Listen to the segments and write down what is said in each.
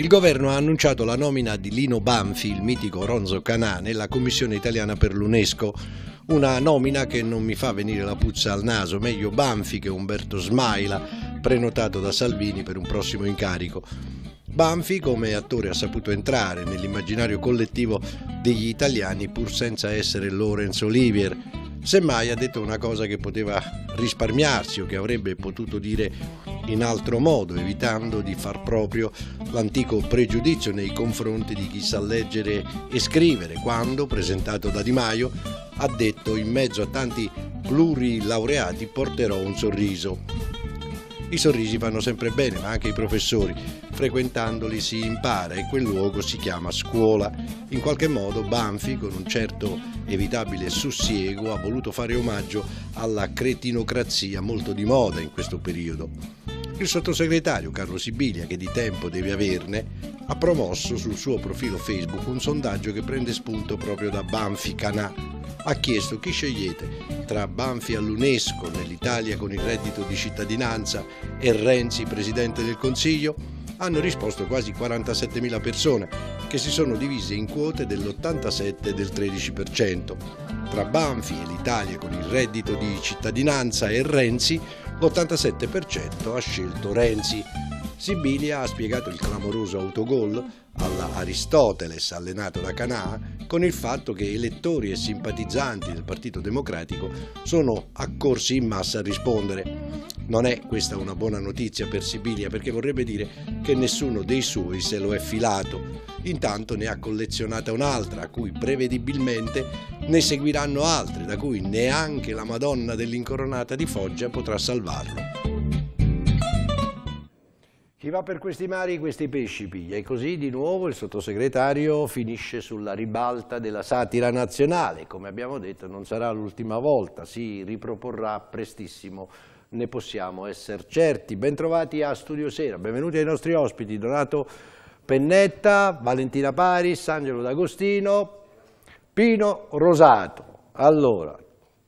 Il governo ha annunciato la nomina di Lino Banfi, il mitico Ronzo Canà, nella Commissione italiana per l'UNESCO. Una nomina che non mi fa venire la puzza al naso, meglio Banfi che Umberto Smaila, prenotato da Salvini per un prossimo incarico. Banfi come attore ha saputo entrare nell'immaginario collettivo degli italiani pur senza essere Laurence Olivier, Semmai ha detto una cosa che poteva risparmiarsi o che avrebbe potuto dire in altro modo, evitando di far proprio l'antico pregiudizio nei confronti di chi sa leggere e scrivere, quando, presentato da Di Maio, ha detto in mezzo a tanti plurilaureati porterò un sorriso. I sorrisi vanno sempre bene, ma anche i professori. Frequentandoli si impara e quel luogo si chiama scuola. In qualche modo Banfi, con un certo evitabile sussiego, ha voluto fare omaggio alla cretinocrazia molto di moda in questo periodo. Il sottosegretario Carlo Sibilia, che di tempo deve averne, ha promosso sul suo profilo Facebook un sondaggio che prende spunto proprio da Banfi Canà, ha chiesto chi scegliete tra Banfi all'UNESCO nell'Italia con il reddito di cittadinanza e Renzi presidente del Consiglio? Hanno risposto quasi 47.000 persone che si sono divise in quote dell'87 e del 13%. Tra Banfi e l'Italia con il reddito di cittadinanza e Renzi, l'87% ha scelto Renzi. Sibilia ha spiegato il clamoroso autogol alla Aristoteles allenato da Canà con il fatto che elettori e simpatizzanti del Partito Democratico sono accorsi in massa a rispondere. Non è questa una buona notizia per Sibilia perché vorrebbe dire che nessuno dei suoi se lo è filato. Intanto ne ha collezionata un'altra, a cui prevedibilmente ne seguiranno altre, da cui neanche la Madonna dell'Incoronata di Foggia potrà salvarlo. Chi va per questi mari questi pesci piglia e così di nuovo il sottosegretario finisce sulla ribalta della satira nazionale, come abbiamo detto non sarà l'ultima volta, si riproporrà prestissimo, ne possiamo essere certi. Bentrovati a Studio Sera, benvenuti ai nostri ospiti Donato Pennetta, Valentina Paris, Angelo D'Agostino, Pino Rosato. Allora,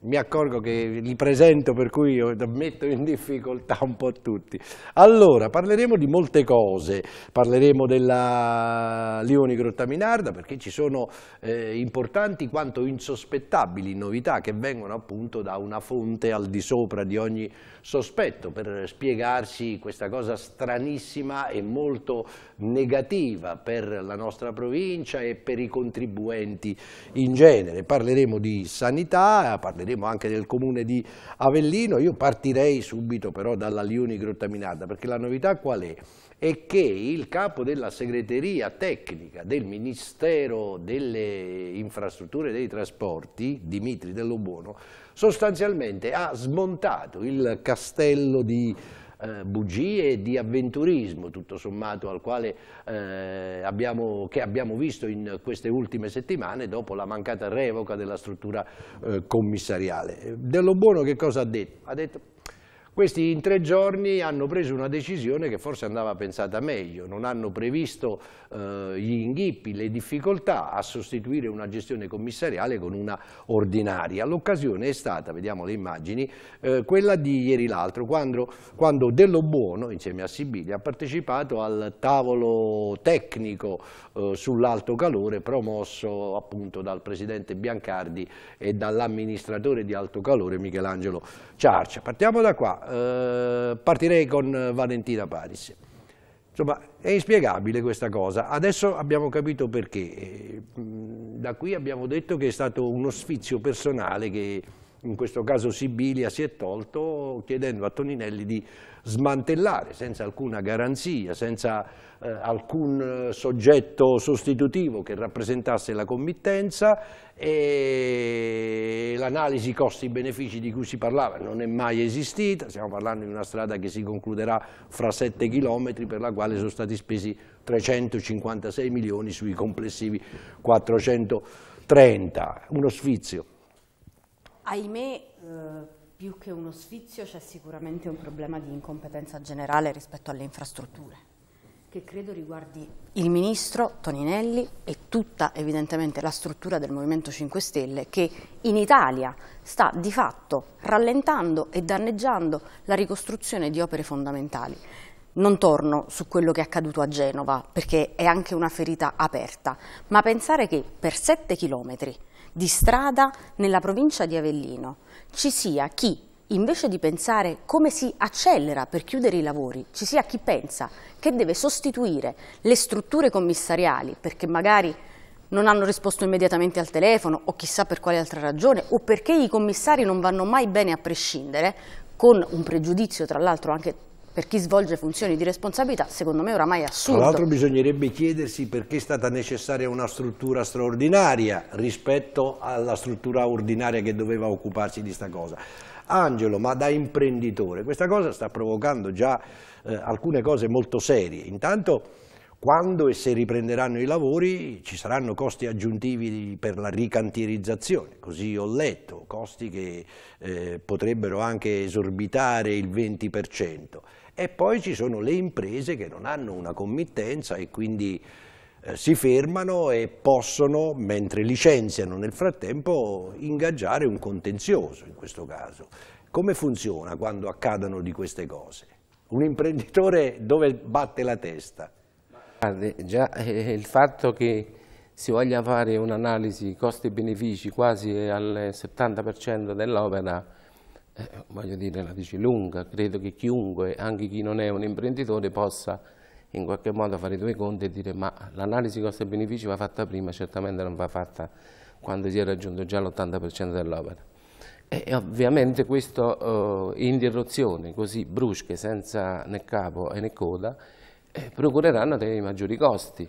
mi accorgo che li presento per cui metto in difficoltà un po' tutti. Allora, parleremo di molte cose, parleremo della Lioni Grottaminarda perché ci sono eh, importanti quanto insospettabili novità che vengono appunto da una fonte al di sopra di ogni sospetto per spiegarsi questa cosa stranissima e molto negativa per la nostra provincia e per i contribuenti in genere. Parleremo di sanità, parleremo parleremo anche del comune di Avellino. Io partirei subito però dalla Lioni Grottaminata, perché la novità qual è? È che il capo della segreteria tecnica del Ministero delle Infrastrutture e dei Trasporti, Dimitri Dellobuono, sostanzialmente ha smontato il castello di eh, bugie e di avventurismo, tutto sommato, quale, eh, abbiamo, che abbiamo visto in queste ultime settimane dopo la mancata revoca della struttura eh, commissariale. Dello Buono che cosa ha detto? Ha detto questi in tre giorni hanno preso una decisione che forse andava pensata meglio, non hanno previsto eh, gli inghippi, le difficoltà a sostituire una gestione commissariale con una ordinaria. L'occasione è stata, vediamo le immagini, eh, quella di ieri l'altro, quando, quando Dello Buono, insieme a Sibiglia, ha partecipato al tavolo tecnico eh, sull'alto calore promosso appunto dal Presidente Biancardi e dall'amministratore di alto calore Michelangelo Ciarcia. Partiamo da qua. Eh, partirei con Valentina Paris. Insomma, è inspiegabile questa cosa. Adesso abbiamo capito perché. Eh, da qui abbiamo detto che è stato uno sfizio personale che in questo caso Sibilia si è tolto chiedendo a Toninelli di smantellare senza alcuna garanzia, senza eh, alcun eh, soggetto sostitutivo che rappresentasse la committenza e l'analisi costi-benefici di cui si parlava non è mai esistita, stiamo parlando di una strada che si concluderà fra 7 chilometri per la quale sono stati spesi 356 milioni sui complessivi 430, uno sfizio ahimè, eh, più che uno sfizio c'è sicuramente un problema di incompetenza generale rispetto alle infrastrutture, che credo riguardi il ministro Toninelli e tutta evidentemente la struttura del Movimento 5 Stelle che in Italia sta di fatto rallentando e danneggiando la ricostruzione di opere fondamentali. Non torno su quello che è accaduto a Genova, perché è anche una ferita aperta, ma pensare che per 7 chilometri di strada nella provincia di Avellino ci sia chi, invece di pensare come si accelera per chiudere i lavori, ci sia chi pensa che deve sostituire le strutture commissariali perché magari non hanno risposto immediatamente al telefono o chissà per quale altra ragione o perché i commissari non vanno mai bene a prescindere, con un pregiudizio tra l'altro anche per chi svolge funzioni di responsabilità, secondo me oramai è assurdo. Tra l'altro bisognerebbe chiedersi perché è stata necessaria una struttura straordinaria rispetto alla struttura ordinaria che doveva occuparsi di questa cosa. Angelo, ma da imprenditore, questa cosa sta provocando già eh, alcune cose molto serie. Intanto quando e se riprenderanno i lavori ci saranno costi aggiuntivi per la ricantierizzazione, così ho letto, costi che eh, potrebbero anche esorbitare il 20%. E poi ci sono le imprese che non hanno una committenza e quindi eh, si fermano e possono, mentre licenziano nel frattempo, ingaggiare un contenzioso in questo caso. Come funziona quando accadono di queste cose? Un imprenditore dove batte la testa? Guarda, già eh, il fatto che si voglia fare un'analisi costi-benefici quasi al 70% dell'opera eh, voglio dire, la dice lunga, credo che chiunque, anche chi non è un imprenditore, possa in qualche modo fare i tuoi conti e dire ma l'analisi costo benefici va fatta prima, certamente non va fatta quando si è raggiunto già l'80% dell'opera. E ovviamente questo eh, in interruzioni così brusche, senza né capo e né coda, eh, procureranno dei maggiori costi,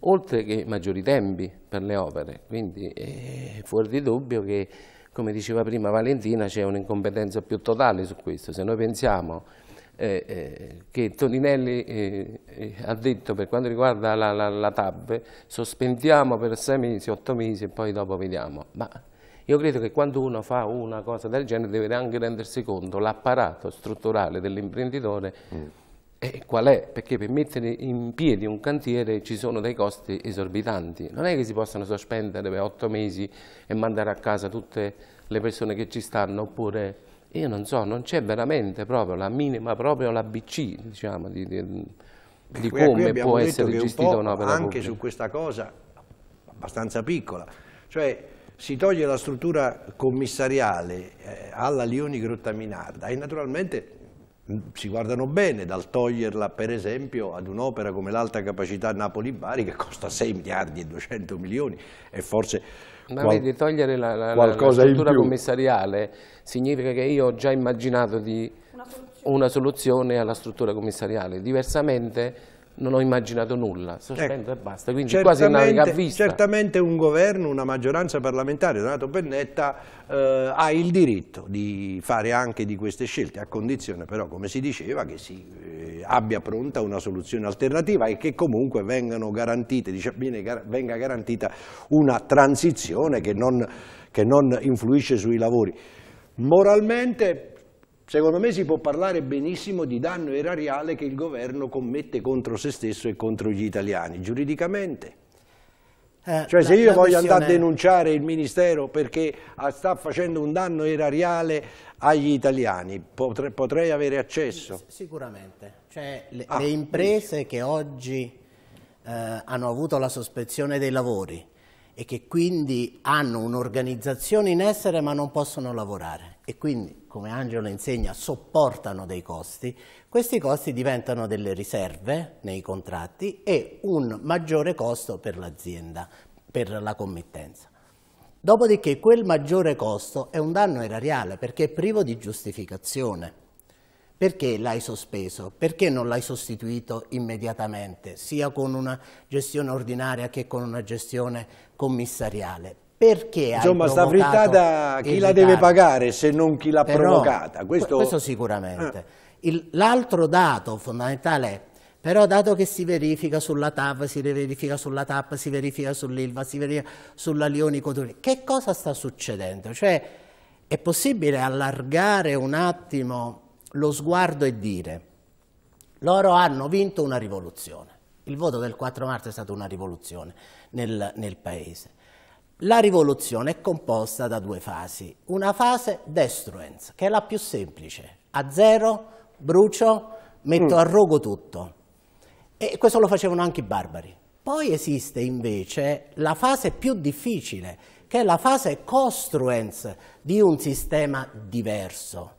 oltre che maggiori tempi per le opere. Quindi è eh, fuori di dubbio che come diceva prima Valentina, c'è un'incompetenza più totale su questo. Se noi pensiamo eh, eh, che Toninelli eh, eh ha detto per quanto riguarda la, la, la TAB, sospendiamo per sei mesi, otto mesi e poi dopo vediamo. Ma io credo che quando uno fa una cosa del genere deve anche rendersi conto l'apparato strutturale dell'imprenditore mm e qual è? Perché per mettere in piedi un cantiere ci sono dei costi esorbitanti. Non è che si possano sospendere per otto mesi e mandare a casa tutte le persone che ci stanno, oppure io non so, non c'è veramente proprio la minima, proprio l'ABC, diciamo, di, di, di come può essere gestita un un'opera anche pubblica. Anche su questa cosa abbastanza piccola, cioè si toglie la struttura commissariale eh, alla Lioni Grottaminarda e naturalmente si guardano bene dal toglierla per esempio ad un'opera come l'alta capacità Napoli-Bari che costa 6 miliardi e 200 milioni e forse ma qual- vedi togliere la, la, la struttura commissariale significa che io ho già immaginato una soluzione. una soluzione alla struttura commissariale diversamente non ho immaginato nulla, sospendo ecco. e basta, quindi certamente, quasi una vista. Certamente un governo, una maggioranza parlamentare, Donato Pennetta, eh, ha il diritto di fare anche di queste scelte, a condizione però, come si diceva, che si eh, abbia pronta una soluzione alternativa e che comunque vengano garantite, diciamo, venga garantita una transizione che non, che non influisce sui lavori. Moralmente Secondo me si può parlare benissimo di danno erariale che il governo commette contro se stesso e contro gli italiani, giuridicamente. Eh, cioè se io voglio andare a denunciare il Ministero perché ah, sta facendo un danno erariale agli italiani, potrei, potrei avere accesso? Sicuramente, cioè, le, ah, le, imprese quindi. che oggi eh, hanno avuto la sospensione dei lavori, e che quindi hanno un'organizzazione in essere ma non possono lavorare e quindi, come Angelo insegna, sopportano dei costi, questi costi diventano delle riserve nei contratti e un maggiore costo per l'azienda, per la committenza. Dopodiché quel maggiore costo è un danno erariale perché è privo di giustificazione. Perché l'hai sospeso? Perché non l'hai sostituito immediatamente, sia con una gestione ordinaria che con una gestione commissariale. Perché Insomma, sta frittata chi la deve pagare se non chi l'ha provocata? Questo, questo sicuramente. Ah. L'altro dato fondamentale è però dato che si verifica sulla TAV, si verifica sulla TAP, si verifica sull'ILVA, si verifica sulla Lioni Coturi, che cosa sta succedendo? Cioè, è possibile allargare un attimo lo sguardo e dire loro hanno vinto una rivoluzione, il voto del 4 marzo è stata una rivoluzione, nel, nel paese. La rivoluzione è composta da due fasi. Una fase destruens, che è la più semplice. A zero, brucio, metto mm. a rogo tutto. E questo lo facevano anche i barbari. Poi esiste invece la fase più difficile, che è la fase costruens di un sistema diverso.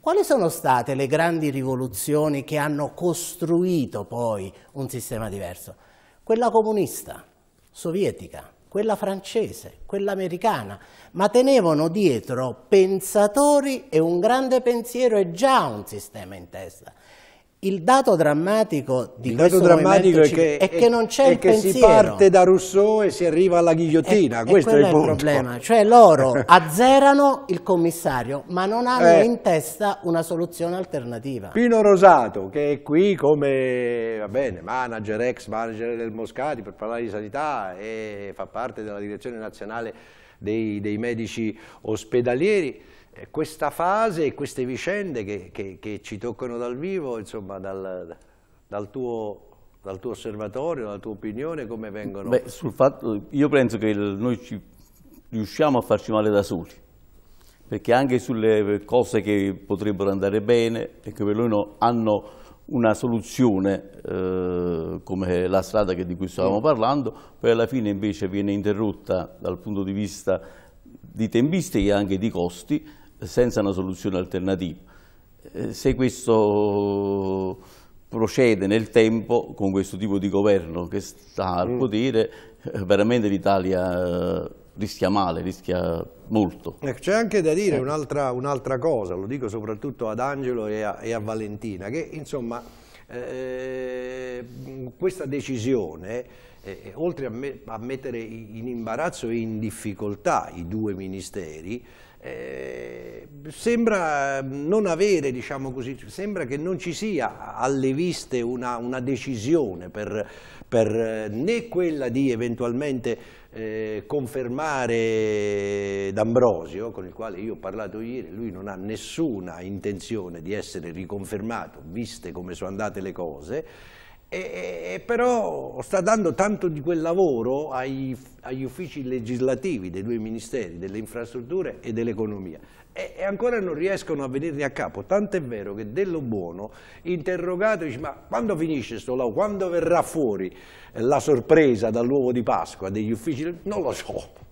Quali sono state le grandi rivoluzioni che hanno costruito poi un sistema diverso? Quella comunista sovietica, quella francese, quella americana, ma tenevano dietro pensatori e un grande pensiero e già un sistema in testa. Il dato drammatico di il questo drammatico è che, è che non c'è il che pensiero. si parte da Rousseau e si arriva alla ghigliottina, questo è il, è il problema. Cioè loro azzerano il commissario, ma non hanno eh. in testa una soluzione alternativa. Pino Rosato, che è qui come bene, manager, ex manager del Moscati per parlare di sanità e fa parte della direzione nazionale dei, dei medici ospedalieri, eh, questa fase e queste vicende che, che, che, ci toccano dal vivo, insomma, dal, dal, tuo, dal, tuo, osservatorio, dalla tua opinione, come vengono? Beh, sul fatto, io penso che il, noi ci, riusciamo a farci male da soli, perché anche sulle cose che potrebbero andare bene e che per noi no, hanno una soluzione eh, come la strada di cui stavamo mm. parlando, poi alla fine invece viene interrotta dal punto di vista di tempistiche e anche di costi senza una soluzione alternativa. Eh, se questo procede nel tempo con questo tipo di governo che sta al mm. potere, eh, veramente l'Italia eh, rischia male, rischia molto. C'è anche da dire un'altra un cosa, lo dico soprattutto ad Angelo e a, e a Valentina, che insomma eh, questa decisione, eh, oltre a, me, a mettere in imbarazzo e in difficoltà i due ministeri, eh, sembra non avere, diciamo così, sembra che non ci sia alle viste una, una decisione per, per, eh, né quella di eventualmente eh, confermare D'Ambrosio, con il quale io ho parlato ieri, lui non ha nessuna intenzione di essere riconfermato, viste come sono andate le cose, e, e, però sta dando tanto di quel lavoro ai, agli uffici legislativi dei due ministeri, delle infrastrutture e dell'economia e, e, ancora non riescono a venirne a capo, tant'è vero che Dello Buono interrogato dice ma quando finisce questo lavoro, quando verrà fuori eh, la sorpresa dall'uovo di Pasqua degli uffici, non lo so.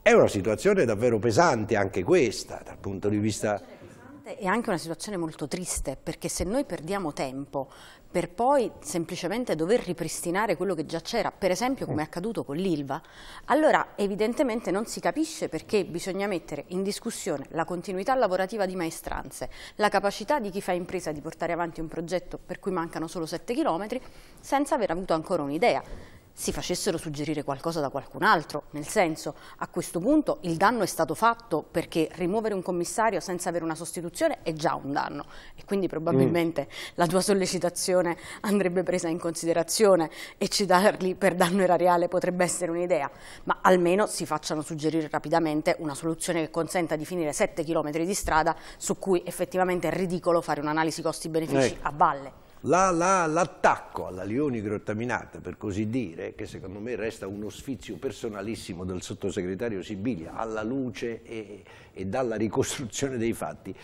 È una situazione davvero pesante anche questa dal punto di vista devastante e anche una situazione molto triste, perché se noi perdiamo tempo per poi semplicemente dover ripristinare quello che già c'era, per esempio come è accaduto con l'ILVA, allora evidentemente non si capisce perché bisogna mettere in discussione la continuità lavorativa di maestranze, la capacità di chi fa impresa di portare avanti un progetto per cui mancano solo 7 chilometri, senza aver avuto ancora un'idea si facessero suggerire qualcosa da qualcun altro, nel senso a questo punto il danno è stato fatto perché rimuovere un commissario senza avere una sostituzione è già un danno e quindi probabilmente mm. la tua sollecitazione andrebbe presa in considerazione e citarli per danno erariale potrebbe essere un'idea, ma almeno si facciano suggerire rapidamente una soluzione che consenta di finire 7 km di strada su cui effettivamente è ridicolo fare un'analisi costi-benefici eh. a valle l'attacco la, la, alla Lioni Grottaminata, per così dire, che secondo me resta uno sfizio personalissimo del sottosegretario Sibilia, alla luce e, e dalla ricostruzione dei fatti,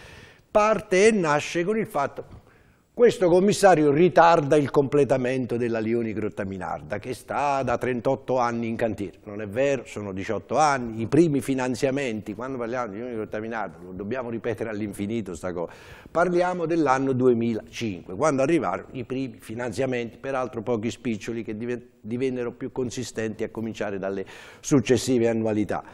parte e nasce con il fatto questo commissario ritarda il completamento della Lioni-Grottaminarda che sta da 38 anni in cantiere, non è vero, sono 18 anni, i primi finanziamenti, quando parliamo di Lioni-Grottaminarda, lo dobbiamo ripetere all'infinito sta cosa, parliamo dell'anno 2005, quando arrivarono i primi finanziamenti, peraltro pochi spiccioli che divennero più consistenti a cominciare dalle successive annualità.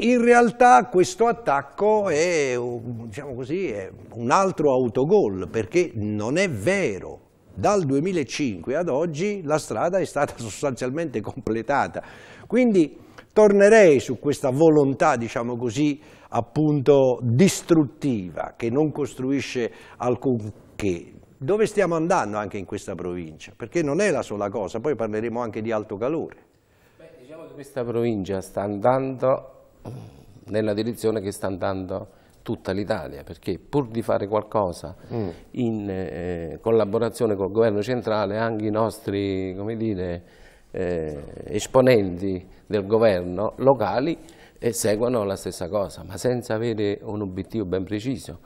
In realtà questo attacco è, diciamo così, è un altro autogol perché non è vero. Dal 2005 ad oggi la strada è stata sostanzialmente completata. Quindi tornerei su questa volontà, diciamo così, appunto distruttiva che non costruisce alcunché. Dove stiamo andando anche in questa provincia? Perché non è la sola cosa, poi parleremo anche di alto calore. Beh, diciamo che questa provincia sta andando nella direzione che sta andando tutta l'Italia, perché pur di fare qualcosa mm. in eh, collaborazione col governo centrale, anche i nostri dire, eh, esponenti del governo locali eh, seguono la stessa cosa, ma senza avere un obiettivo ben preciso.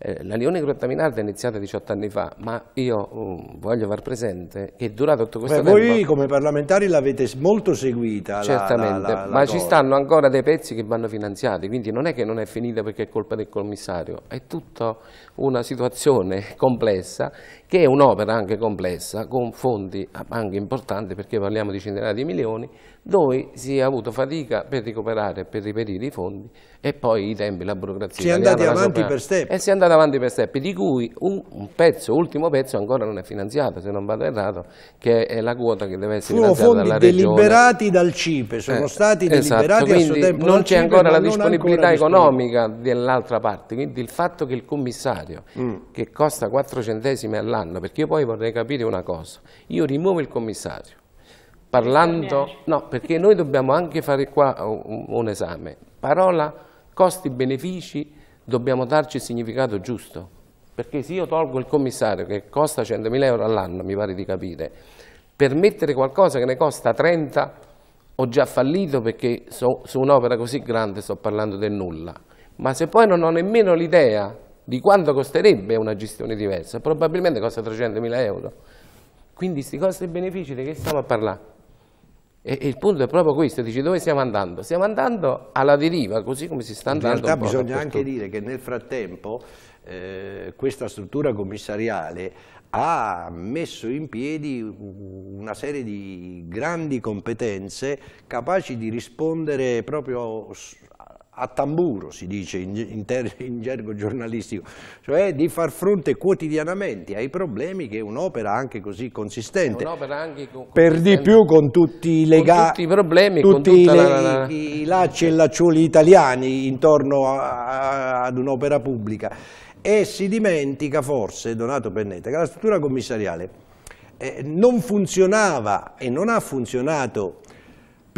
Eh, la Lione Grottaminarda è iniziata 18 anni fa, ma io um, voglio far presente che è durata tutto questo Beh, tempo. Voi come parlamentari l'avete molto seguita. Certamente, la, la, la, ma ci stanno ancora dei pezzi che vanno finanziati, quindi non è che non è finita perché è colpa del commissario, è tutta una situazione complessa che è un'opera anche complessa, con fondi anche importanti perché parliamo di centinaia di milioni, noi si è avuto fatica per recuperare, per reperire i fondi e poi i tempi, la burocrazia. Si è andati avanti per step. E si è andati avanti per step, di cui un, un pezzo, ultimo pezzo ancora non è finanziato, se non vado errato, che è la quota che deve essere Furono finanziata dalla regione. Sono fondi deliberati dal CIPE, sono eh, stati esatto, deliberati a suo tempo non c'è ancora la disponibilità economica dell'altra parte, quindi il fatto che il commissario, mm. che costa 4 centesimi all'anno, perché io poi vorrei capire una cosa, io rimuovo il commissario, parlando, no, perché noi dobbiamo anche fare qua un, un esame, parola, costi, benefici, dobbiamo darci il significato giusto, perché se io tolgo il commissario che costa 100.000 euro all'anno, mi pare di capire, per mettere qualcosa che ne costa 30 ho già fallito perché so, su un'opera così grande sto parlando del nulla, ma se poi non ho nemmeno l'idea di quanto costerebbe una gestione diversa, probabilmente costa 300.000 euro. Quindi questi costi e benefici di che stiamo a parlare? E, il punto è proprio questo, dici dove stiamo andando? Stiamo andando alla deriva, così come si sta andando. In realtà bisogna anche dire che nel frattempo eh, questa struttura commissariale ha messo in piedi una serie di grandi competenze capaci di rispondere proprio a tamburo, si dice in, in, in, gergo giornalistico, cioè di far fronte quotidianamente ai problemi che un'opera anche così consistente, un'opera anche con, per di più con tutti i legami, tutti i problemi, tutti le, la, la... i lacci e lacciuoli italiani intorno a, a, ad un'opera pubblica. E si dimentica forse, Donato Pennetta, che la struttura commissariale eh, non funzionava e non ha funzionato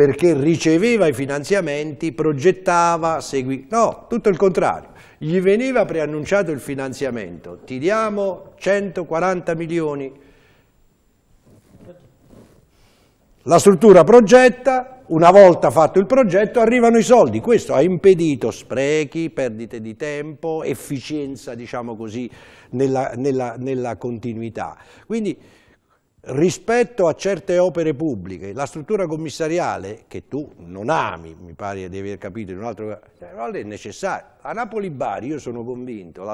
perché riceveva i finanziamenti, progettava, seguiva. No, tutto il contrario. Gli veniva preannunciato il finanziamento. Ti diamo 140 milioni. La struttura progetta, una volta fatto il progetto arrivano i soldi. Questo ha impedito sprechi, perdite di tempo, efficienza, diciamo così, nella, nella, nella continuità. Quindi rispetto a certe opere pubbliche, la struttura commissariale, che tu non ami, mi pare di aver capito in un altro caso, cioè, è necessaria. A Napoli-Bari, io sono convinto,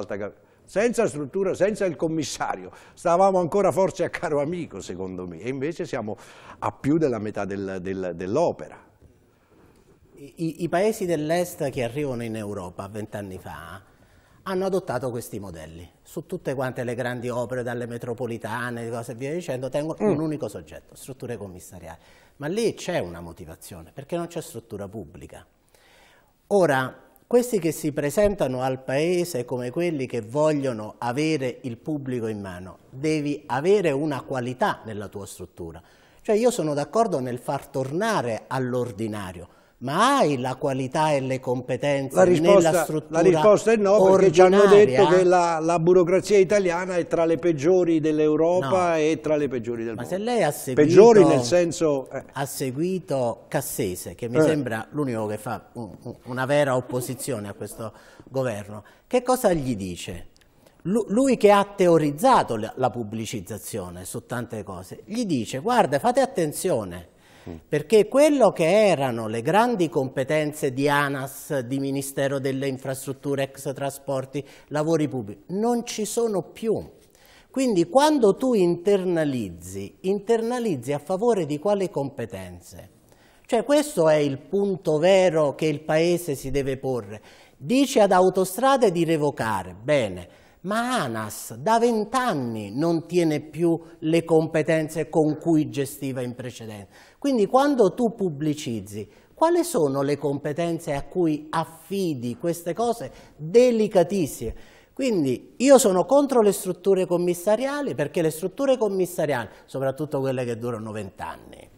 senza struttura, senza il commissario, stavamo ancora forse a caro amico, secondo me, e invece siamo a più della metà del, del, dell'opera. I, I paesi dell'est che arrivano in Europa vent'anni fa hanno adottato questi modelli. Su tutte quante le grandi opere, dalle metropolitane, cose e via dicendo, tengono mm. un unico soggetto, strutture commissariali. Ma lì c'è una motivazione, perché non c'è struttura pubblica. Ora, questi che si presentano al Paese come quelli che vogliono avere il pubblico in mano, devi avere una qualità nella tua struttura. Cioè io sono d'accordo nel far tornare all'ordinario, ma hai la qualità e le competenze la risposta, nella struttura La risposta è no, ordinaria. perché ci hanno detto che la, la, burocrazia italiana è tra le peggiori dell'Europa no. e tra le peggiori del ma mondo. Ma se lei ha seguito... Peggiori nel senso... Eh. Ha seguito Cassese, che mi eh. sembra l'unico che fa una vera opposizione a questo governo, che cosa gli dice? Lui che ha teorizzato la pubblicizzazione su tante cose, gli dice guarda fate attenzione perché quello che erano le grandi competenze di ANAS, di Ministero delle Infrastrutture, ex trasporti, lavori pubblici, non ci sono più. Quindi quando tu internalizzi, internalizzi a favore di quale competenze? Cioè questo è il punto vero che il Paese si deve porre. Dice ad autostrade di revocare, bene, ma ANAS da vent'anni non tiene più le competenze con cui gestiva in precedenza. Quindi quando tu pubblicizzi, quali sono le competenze a cui affidi queste cose delicatissime? Quindi io sono contro le strutture commissariali perché le strutture commissariali, soprattutto quelle che durano vent'anni,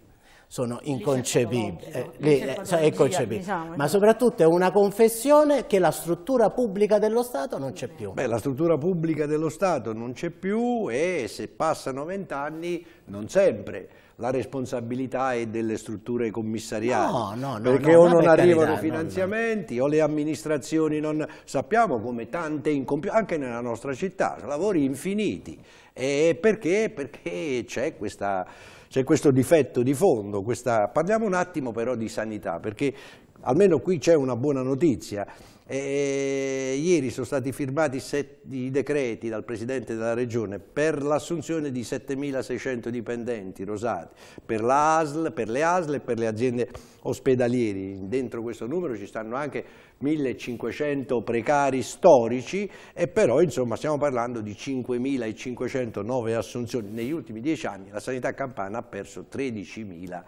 sono inconcepibili, eh, lì, è concepibile, diciamo, ma cioè. soprattutto è una confessione che la struttura pubblica dello Stato non c'è più. Beh, la struttura pubblica dello Stato non c'è più e se passano vent'anni, non sempre, la responsabilità è delle strutture commissariali. No, no, no, perché o non per arrivano carità, finanziamenti o le amministrazioni non... Sappiamo come tante incompiute, anche nella nostra città, lavori infiniti. E perché? Perché c'è questa c'è questo difetto di fondo. Questa... Parliamo un attimo però di sanità, perché almeno qui c'è una buona notizia. E ieri sono stati firmati i decreti dal Presidente della Regione per l'assunzione di 7.600 dipendenti rosati, per, ASL, per le ASL e per le aziende ospedalieri. Dentro questo numero ci stanno anche 1.500 precari storici e però insomma stiamo parlando di 5.500 nuove assunzioni. Negli ultimi dieci anni la sanità campana ha perso 13.000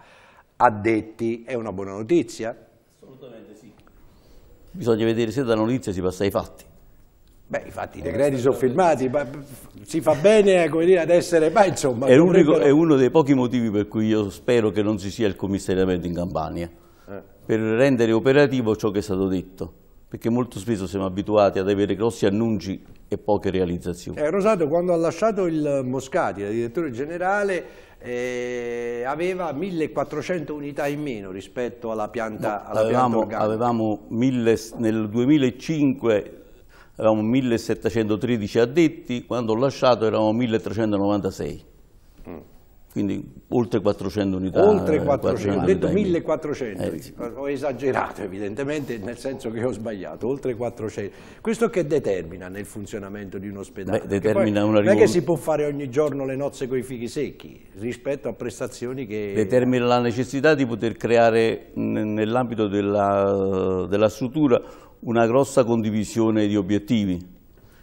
addetti. È una buona notizia? Assolutamente sì bisogna vedere se da notizia si passa ai fatti. Beh, infatti i decreti sono firmati, ma si fa bene eh, dire, ad essere... Ma insomma, è, unico, è, uno dei pochi motivi per cui io spero che non ci sia il commissariamento in Campania, eh. per rendere operativo ciò che è stato detto perché molto spesso siamo abituati ad avere grossi annunci e poche realizzazioni. Eh, Rosato, quando ha lasciato il Moscati, da direttore generale, eh, aveva 1400 unità in meno rispetto alla pianta, no, alla avevamo, pianta avevamo mille, nel 2005 avevamo 1713 addetti, quando ho lasciato eravamo 1396. Mm. Quindi oltre 400 unità. Oltre 400, eh, ho detto 1400, eh, ho esagerato evidentemente nel senso che ho sbagliato, oltre 400. Questo che determina nel funzionamento di un ospedale? Beh, determina una non è che si può fare ogni giorno le nozze con i fichi secchi rispetto a prestazioni che... Determina la necessità di poter creare nell'ambito della, della struttura una grossa condivisione di obiettivi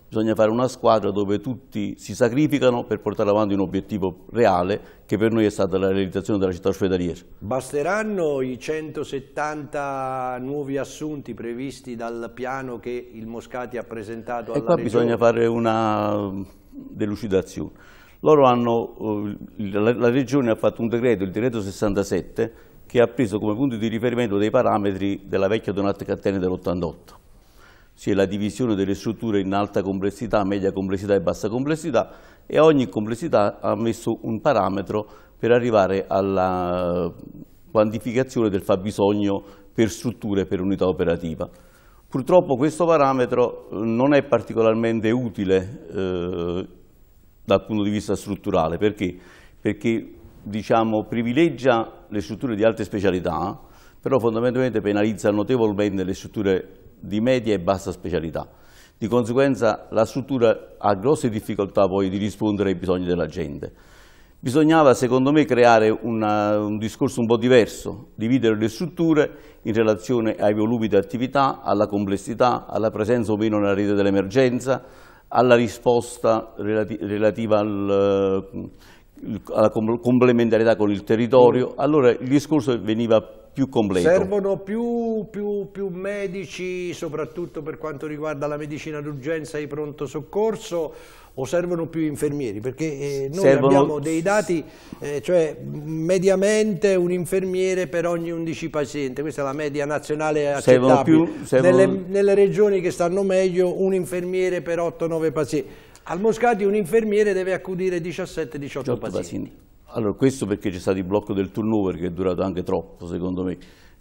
bisogna fare una squadra dove tutti si sacrificano per portare avanti un obiettivo reale che per noi è stata la realizzazione della città ospedaliera. Basteranno i 170 nuovi assunti previsti dal piano che il Moscati ha presentato alla E qua regione? bisogna fare una delucidazione. Hanno, eh, la Regione ha fatto un decreto, il decreto 67, che ha preso come punto di riferimento dei parametri della vecchia Donat Catene dell'88 c'è la divisione delle strutture in alta complessità, media complessità e bassa complessità e ogni complessità ha messo un parametro per arrivare alla quantificazione del fabbisogno per strutture per unità operativa. Purtroppo questo parametro eh, non è particolarmente utile eh, dal punto di vista strutturale, perché? Perché diciamo, privilegia le strutture di alte specialità, però fondamentalmente penalizza notevolmente le strutture di media e bassa specialità. Di conseguenza la struttura ha grosse difficoltà poi di rispondere ai bisogni della gente. Bisognava secondo me creare una, un discorso un po' diverso, dividere le strutture in relazione ai volumi di attività, alla complessità, alla presenza o meno nella rete dell'emergenza, alla risposta relati relativa al, alla complementarietà con il territorio. Allora il discorso veniva più completo. Servono più, più, più, medici, soprattutto per quanto riguarda la medicina d'urgenza e il pronto soccorso, o servono più infermieri? Perché eh, noi servono... abbiamo dei dati, eh, cioè mediamente un infermiere per ogni 11 pazienti, questa è la media nazionale accettabile. Servono più, servono... Nelle, nelle regioni che stanno meglio un infermiere per 8-9 pazienti. Al Moscati un infermiere deve accudire 17-18 pazienti. pazienti. Allora, questo perché c'è stato il blocco del turnover che è durato anche troppo, secondo me.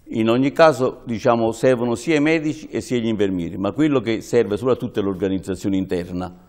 In ogni caso, diciamo, servono sia i medici e sia gli infermieri, ma quello che serve soprattutto è l'organizzazione interna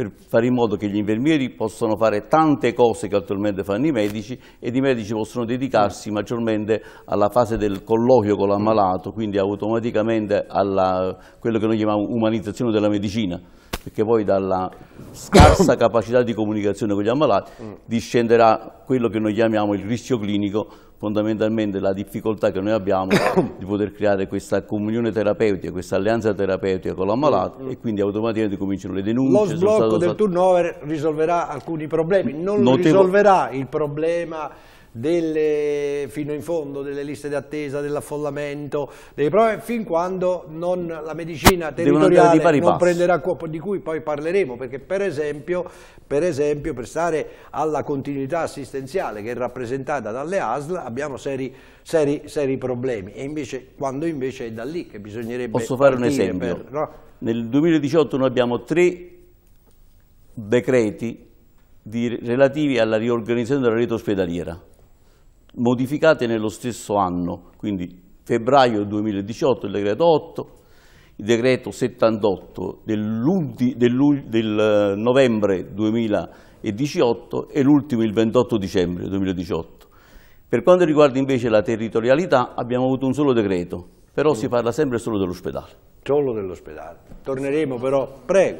per fare in modo che gli infermieri possano fare tante cose che attualmente fanno i medici ed i medici possono dedicarsi maggiormente alla fase del colloquio con l'ammalato, quindi automaticamente alla quello che noi chiamiamo umanizzazione della medicina perché poi dalla scarsa capacità di comunicazione con gli ammalati discenderà quello che noi chiamiamo il rischio clinico fondamentalmente la difficoltà che noi abbiamo di poter creare questa comunione terapeutica, questa alleanza terapeutica con l'ammalato mm. e quindi automaticamente cominciano le denunce. Lo sblocco stato... del turnover risolverà alcuni problemi, non Notevo... risolverà il problema delle, fino in fondo delle liste d'attesa, dell'affollamento, delle prove, fin quando non, la medicina territoriale non prenderà colpo, di cui poi parleremo, perché per esempio, per esempio, per stare alla continuità assistenziale che è rappresentata dalle ASL abbiamo seri, seri, seri problemi, e invece, quando invece è da lì che bisognerebbe... Posso fare un esempio? Per, no? Nel 2018 noi abbiamo tre decreti di, relativi alla riorganizzazione della rete ospedaliera modificate nello stesso anno, quindi febbraio 2018 il decreto 8, il decreto 78 dell dell del eh, novembre 2018 e l'ultimo il 28 dicembre 2018. Per quanto riguarda invece la territorialità abbiamo avuto un solo decreto, però mm. si parla sempre solo dell'ospedale. Solo dell'ospedale. Torneremo però, prego.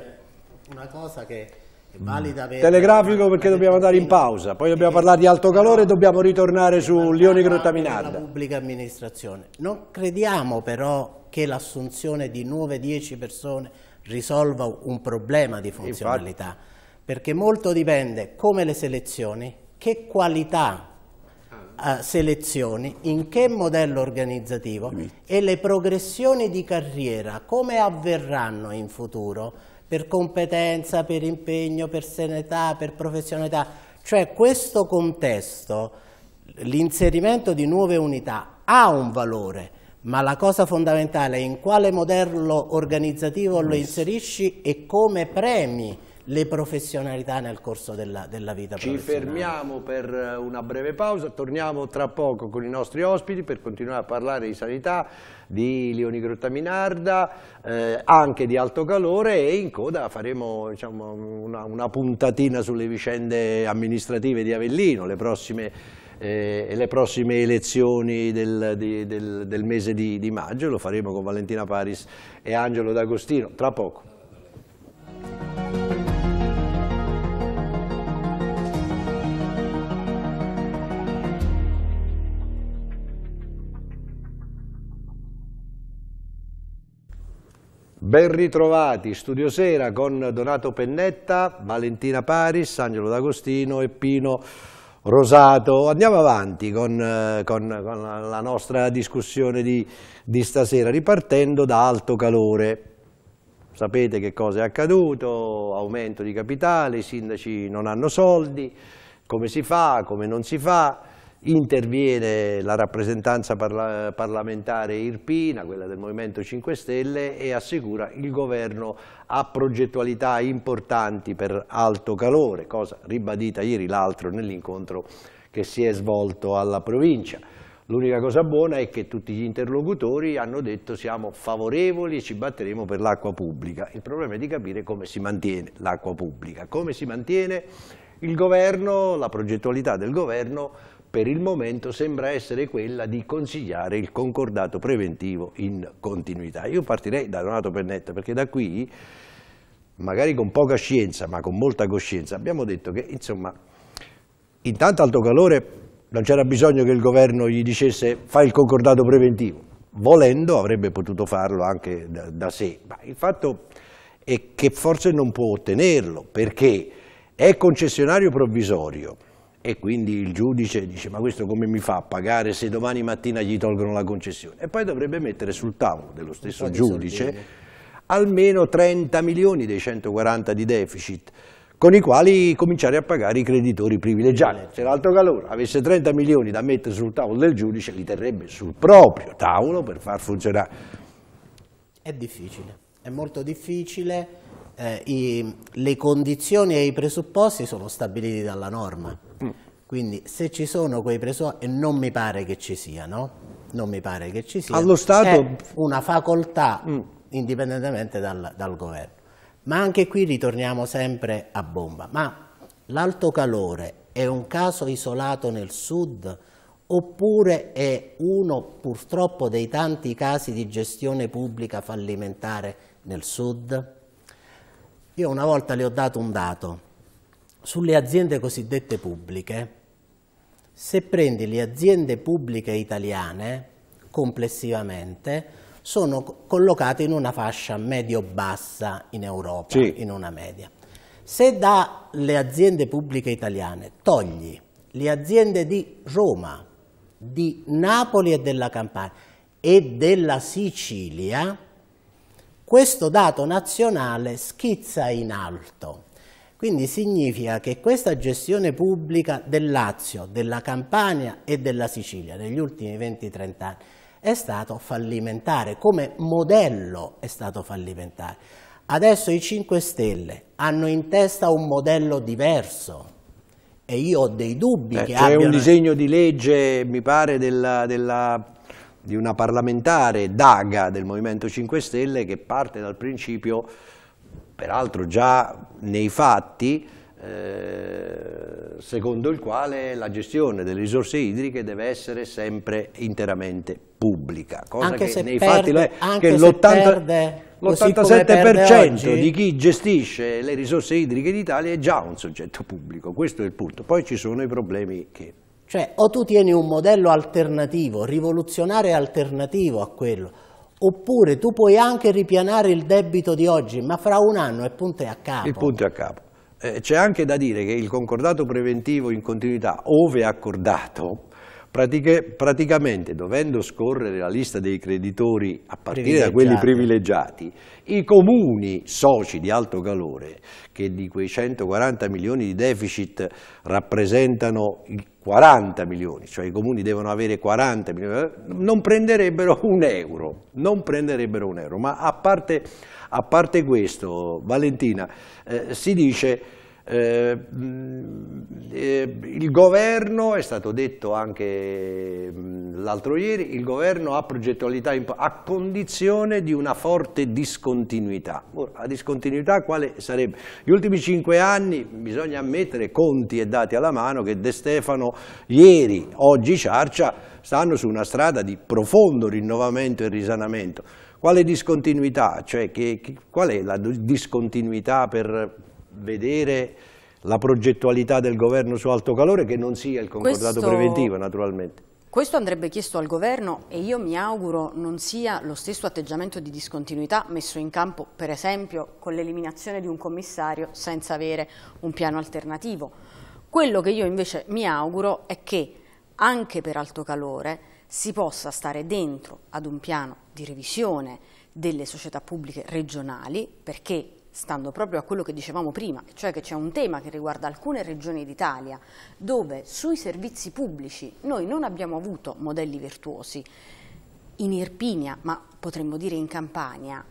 Una cosa che per... Telegrafico perché dobbiamo andare in pausa, poi dobbiamo parlare di alto calore e dobbiamo ritornare su Lioni Grottaminarda. La pubblica amministrazione. Non crediamo però che l'assunzione di nuove 10 persone risolva un problema di funzionalità, Infatti. perché molto dipende come le selezioni, che qualità eh, selezioni, in che modello organizzativo e le progressioni di carriera, come avverranno in futuro per competenza, per impegno, per serenità, per professionalità. Cioè questo contesto, l'inserimento di nuove unità ha un valore, ma la cosa fondamentale è in quale modello organizzativo lo inserisci e come premi le professionalità nel corso della, della vita Ci fermiamo per eh, una breve pausa, torniamo tra poco con i nostri ospiti per continuare a parlare di sanità, di Leoni Grottaminarda, eh, anche di alto calore e in coda faremo diciamo, una, una puntatina sulle vicende amministrative di Avellino, le prossime eh, le prossime elezioni del, di, del, del mese di, di maggio, lo faremo con Valentina Paris e Angelo D'Agostino, tra poco. Ben ritrovati, Studio Sera con Donato Pennetta, Valentina Paris, Angelo D'Agostino e Pino Rosato. Andiamo avanti con, eh, con, con la nostra discussione di, di, stasera, ripartendo da alto calore. Sapete che cosa è accaduto, aumento di capitale, i sindaci non hanno soldi, come si fa, come non si fa, interviene la rappresentanza parla parlamentare irpina, quella del Movimento 5 Stelle, e assicura il governo ha progettualità importanti per alto calore, cosa ribadita ieri l'altro nell'incontro che si è svolto alla provincia. L'unica cosa buona è che tutti gli interlocutori hanno detto siamo favorevoli e ci batteremo per l'acqua pubblica. Il problema è di capire come si mantiene l'acqua pubblica, come si mantiene il governo, la progettualità del governo per il momento sembra essere quella di consigliare il concordato preventivo in continuità. Io partirei da Donato Pennetta perché da qui, magari con poca scienza ma con molta coscienza, abbiamo detto che insomma intanto alto calore non c'era bisogno che il governo gli dicesse fai il concordato preventivo, volendo avrebbe potuto farlo anche da, da sé, ma il fatto è che forse non può ottenerlo perché è concessionario provvisorio, e quindi il giudice dice ma questo come mi fa a pagare se domani mattina gli tolgono la concessione e poi dovrebbe mettere sul tavolo dello stesso giudice soldi. almeno 30 milioni dei 140 di deficit con i quali cominciare a pagare i creditori privilegiati. Se l'altro calore avesse 30 milioni da mettere sul tavolo del giudice, li terrebbe sul proprio tavolo per far funzionare. È difficile, è molto difficile eh, i, le condizioni e i presupposti sono stabiliti dalla norma. Mm. Quindi se ci sono quei presupposti, e non mi pare che ci siano, non mi pare che ci sia, Allo Stato... è una facoltà mm. indipendentemente dal, dal governo. Ma anche qui ritorniamo sempre a bomba. Ma l'alto calore è un caso isolato nel sud oppure è uno purtroppo dei tanti casi di gestione pubblica fallimentare nel sud? Io una volta le ho dato un dato. Sulle aziende cosiddette pubbliche, se prendi le aziende pubbliche italiane, complessivamente, sono collocate in una fascia medio-bassa in Europa, sì. in una media. Se dalle aziende pubbliche italiane togli le aziende di Roma, di Napoli e della Campania e della Sicilia, questo dato nazionale schizza in alto. Quindi significa che questa gestione pubblica del Lazio, della Campania e della Sicilia negli ultimi 20-30 anni è stato fallimentare, come modello è stato fallimentare. Adesso i 5 Stelle hanno in testa un modello diverso e io ho dei dubbi Beh, che abbiano... C'è un disegno di legge, mi pare, della, della di una parlamentare daga del Movimento 5 Stelle che parte dal principio, peraltro già nei fatti, eh, secondo il quale la gestione delle risorse idriche deve essere sempre interamente pubblica, cosa anche che nei perde, fatti lo è, che l'87% di chi gestisce le risorse idriche d'Italia è già un soggetto pubblico, questo è il punto. Poi ci sono i problemi che cioè o tu tieni un modello alternativo, rivoluzionario alternativo a quello, oppure tu puoi anche ripianare il debito di oggi, ma fra un anno è punto è a capo. Il punto è a capo. Eh, C'è anche da dire che il concordato preventivo in continuità, ove accordato, Pratic praticamente dovendo scorrere la lista dei creditori a partire da quelli privilegiati, i comuni soci di alto calore, che di quei 140 milioni di deficit rappresentano i 40 milioni, cioè i comuni devono avere 40 milioni, eh, non prenderebbero un euro, non prenderebbero un euro. Ma a parte, a parte questo, Valentina, eh, si dice eh, mm, eh, il governo, è stato detto anche mm, l'altro ieri, il governo ha progettualità a condizione di una forte discontinuità. Ora, la discontinuità quale sarebbe? Gli ultimi cinque anni bisogna ammettere conti e dati alla mano che De Stefano ieri, oggi Ciarcia, stanno su una strada di profondo rinnovamento e risanamento. Quale discontinuità? Cioè, che, che, qual è la discontinuità per vedere la progettualità del governo su alto calore che non sia il concordato Questo... preventivo naturalmente. Questo andrebbe chiesto al governo e io mi auguro non sia lo stesso atteggiamento di discontinuità messo in campo, per esempio, con l'eliminazione di un commissario senza avere un piano alternativo. Quello che io invece mi auguro è che anche per alto calore si possa stare dentro ad un piano di revisione delle società pubbliche regionali, perché stando proprio a quello che dicevamo prima, cioè che c'è un tema che riguarda alcune regioni d'Italia dove sui servizi pubblici noi non abbiamo avuto modelli virtuosi. In Irpinia, ma potremmo dire in Campania,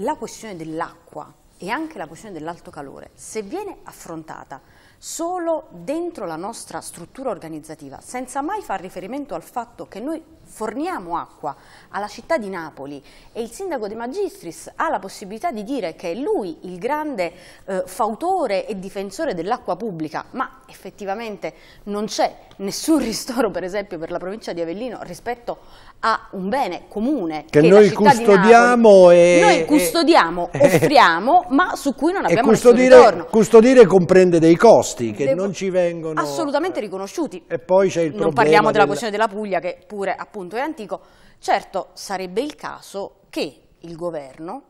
la questione dell'acqua e anche la questione dell'alto calore, se viene affrontata solo dentro la nostra struttura organizzativa, senza mai far riferimento al fatto che noi forniamo acqua alla città di Napoli e il sindaco De Magistris ha la possibilità di dire che è lui il grande eh, fautore e difensore dell'acqua pubblica, ma effettivamente non c'è nessun ristoro per esempio per la provincia di Avellino rispetto a un bene comune che, che noi custodiamo Napoli, e noi custodiamo, e, offriamo, ma su cui non abbiamo custodire, nessun ritorno. Custodire comprende dei costi che Devo, non ci vengono assolutamente riconosciuti. E poi c'è il non problema Non parliamo della, della questione della Puglia che pure appunto appunto è antico, certo sarebbe il caso che il governo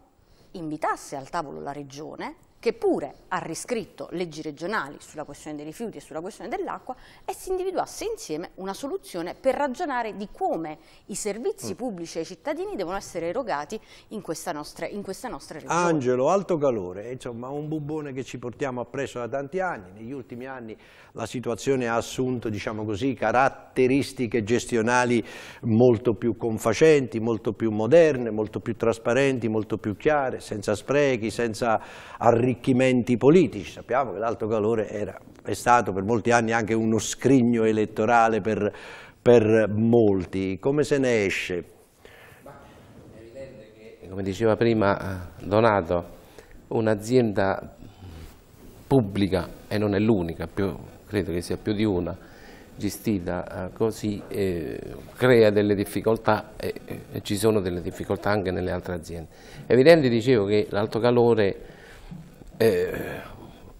invitasse al tavolo la regione che pure ha riscritto leggi regionali sulla questione dei rifiuti e sulla questione dell'acqua e si individuasse insieme una soluzione per ragionare di come i servizi mm. pubblici ai cittadini devono essere erogati in questa nostra, in questa nostra regione. Angelo, alto calore, insomma un bubone che ci portiamo appresso da tanti anni, negli ultimi anni la situazione ha assunto diciamo così, caratteristiche gestionali molto più confacenti, molto più moderne, molto più trasparenti, molto più chiare, senza sprechi, senza arricchimenti arricchimenti politici. Sappiamo che l'alto calore era, è stato per molti anni anche uno scrigno elettorale per, per molti. Come se ne esce? come diceva prima eh, Donato, un'azienda pubblica, e non è l'unica, credo che sia più di una, gestita eh, così eh, crea delle difficoltà e, eh, ci sono delle difficoltà anche nelle altre aziende. È evidente, dicevo, che l'alto calore eh,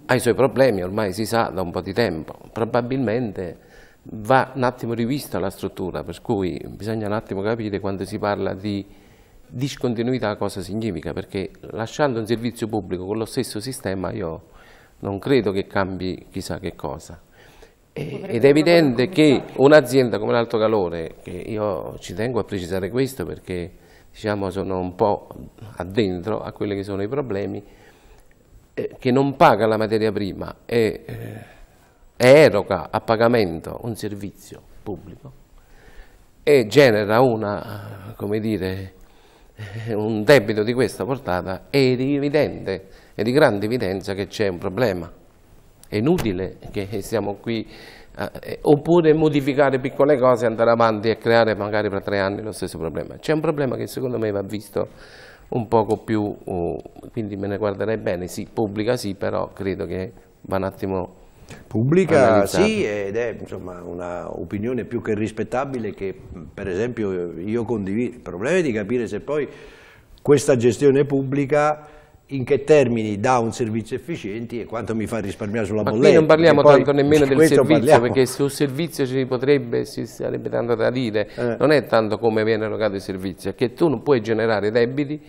ha i suoi problemi, ormai si sa da un po' di tempo, probabilmente va un attimo rivista la struttura, per cui bisogna un attimo capire quando si parla di discontinuità cosa significa, perché lasciando un servizio pubblico con lo stesso sistema io non credo che cambi chissà che cosa. Eh, ed è evidente che un'azienda come l'Alto Calore, che io ci tengo a precisare questo perché diciamo, sono un po' addentro a quelli che sono i problemi, eh, che non paga la materia prima e, eh, e eroga a pagamento un servizio pubblico e genera una, come dire, eh, un debito di questa portata, è evidente, è di grande evidenza che c'è un problema. È inutile che siamo qui, eh, oppure modificare piccole cose, andare avanti e creare magari tra tre anni lo stesso problema. C'è un problema che secondo me va visto un poco più, uh, quindi me ne guarderei bene, sì, pubblica sì, però credo che va un attimo Pubblica sì ed è insomma un'opinione più che rispettabile che per esempio io condivido, il problema è di capire se poi questa gestione pubblica in che termini dà un servizio efficiente e quanto mi fa risparmiare sulla Ma bolletta. Qui non parliamo tanto nemmeno del servizio, parliamo. perché sul servizio ci potrebbe, si sarebbe tanto da dire, eh. non è tanto come viene erogato il servizio, è che tu non puoi generare debiti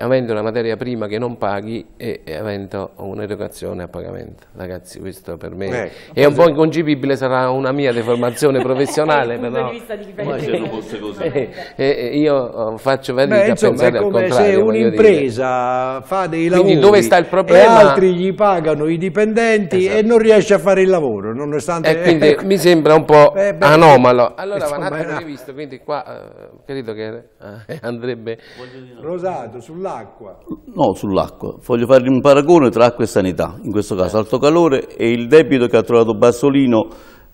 avendo una materia prima che non paghi e, e avendo un'educazione a pagamento. Ragazzi, questo per me eh, è un po' inconcepibile, sarà una mia deformazione professionale, però eh, eh, eh, io eh, faccio vendita a pensare al contrario. Se un'impresa fa dei lavori Quindi dove sta il problema? e altri gli pagano i dipendenti esatto. e non riesce a fare il lavoro, nonostante... quindi mi sembra un po' beh, beh, anomalo. Allora, insomma, va un attimo visto, quindi qua eh, credo che andrebbe... Rosato, sulla Sull'acqua? No, sull'acqua. Voglio fare un paragone tra acqua e sanità, in questo caso alto calore e il debito che ha trovato Bassolino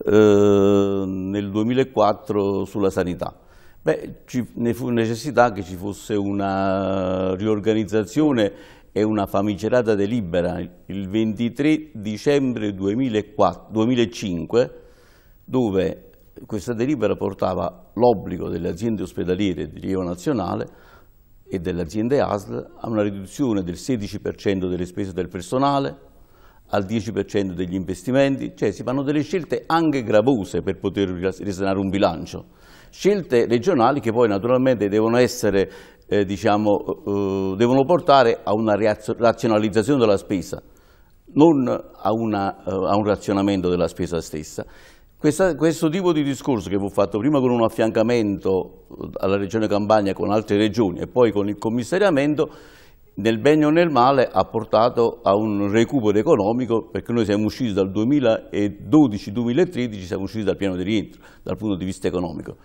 eh, nel 2004 sulla sanità. Beh, ci, ne fu necessità che ci fosse una riorganizzazione e una famigerata delibera il 23 dicembre 2004, 2005 dove questa delibera portava l'obbligo delle aziende ospedaliere di rilievo nazionale e delle aziende ASL a una riduzione del 16% delle spese del personale, al 10% degli investimenti, cioè si fanno delle scelte anche gravose per poter risanare un bilancio, scelte regionali che poi naturalmente devono essere, eh, diciamo, eh, eh devono portare a una razionalizzazione della spesa, non a, una, eh, a un razionamento della spesa stessa questa, questo tipo di discorso che fu fatto prima con un affiancamento alla Regione Campania con altre regioni e poi con il commissariamento, nel bene o nel male ha portato a un recupero economico perché noi siamo usciti dal 2012-2013, siamo usciti dal piano di rientro dal punto di vista economico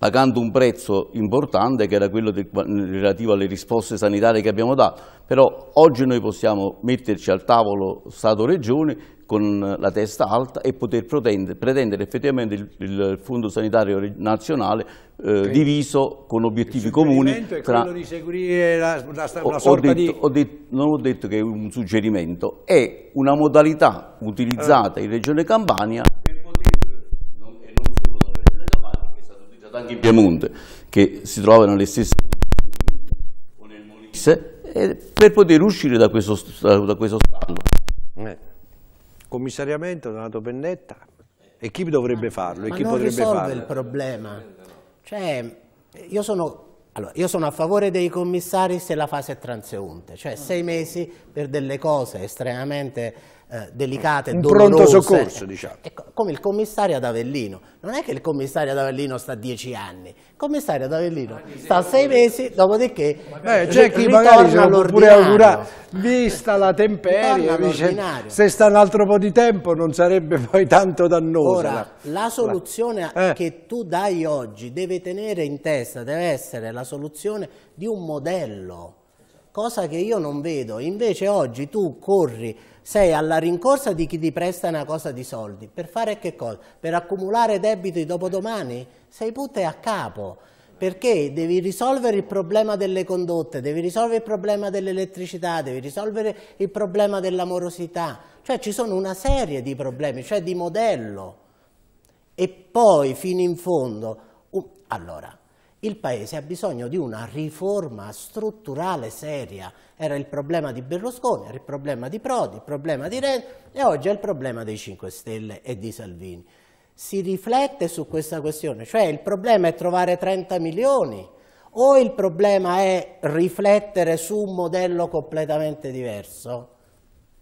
pagando un prezzo importante che era quello del, relativo alle risposte sanitarie che abbiamo dato, però oggi noi possiamo metterci al tavolo Stato-Regione con la testa alta e poter pretendere, pretendere effettivamente il, il, Fondo Sanitario Nazionale eh, sì. diviso con obiettivi comuni. È tra... quello di seguire la, la, la ho, sorta ho detto, di... Ho detto, non ho detto che è un suggerimento, è una modalità utilizzata allora. Ah. in Regione Campania anche in Piemonte, che si trovano nelle stesse o nel Molise, per poter uscire da questo, da questo stallo. Eh. Commissariamento, Donato Pennetta, e chi dovrebbe ma, farlo? Ma e chi non potrebbe risolve farlo? il problema. Cioè, io sono allora, io sono a favore dei commissari se la fase è transeunte, cioè sei mesi per delle cose estremamente eh, delicate, un dolorose. pronto soccorso, diciamo. Ecco, come il commissario ad Avellino. Non è che il commissario ad Avellino sta dieci anni, il commissario ad Avellino sta sei mesi, dopodiché Beh, c'è chi magari se lo pure augurare, vista la temperia, dice, se sta un altro po' di tempo non sarebbe poi tanto dannoso. Ora, la soluzione eh. che tu dai oggi deve tenere in testa, deve essere la soluzione di un modello cosa che io non vedo. Invece oggi tu corri, sei alla rincorsa di chi ti presta una cosa di soldi. Per fare che cosa? Per accumulare debiti dopodomani? Sei putte a capo. Perché devi risolvere il problema delle condotte, devi risolvere il problema dell'elettricità, devi risolvere il problema dell'amorosità. Cioè ci sono una serie di problemi, cioè di modello. E poi fino in fondo... Uh, allora, il Paese ha bisogno di una riforma strutturale seria. Era il problema di Berlusconi, era il problema di Prodi, il problema di Renzi e oggi è il problema dei 5 Stelle e di Salvini. Si riflette su questa questione, cioè il problema è trovare 30 milioni o il problema è riflettere su un modello completamente diverso?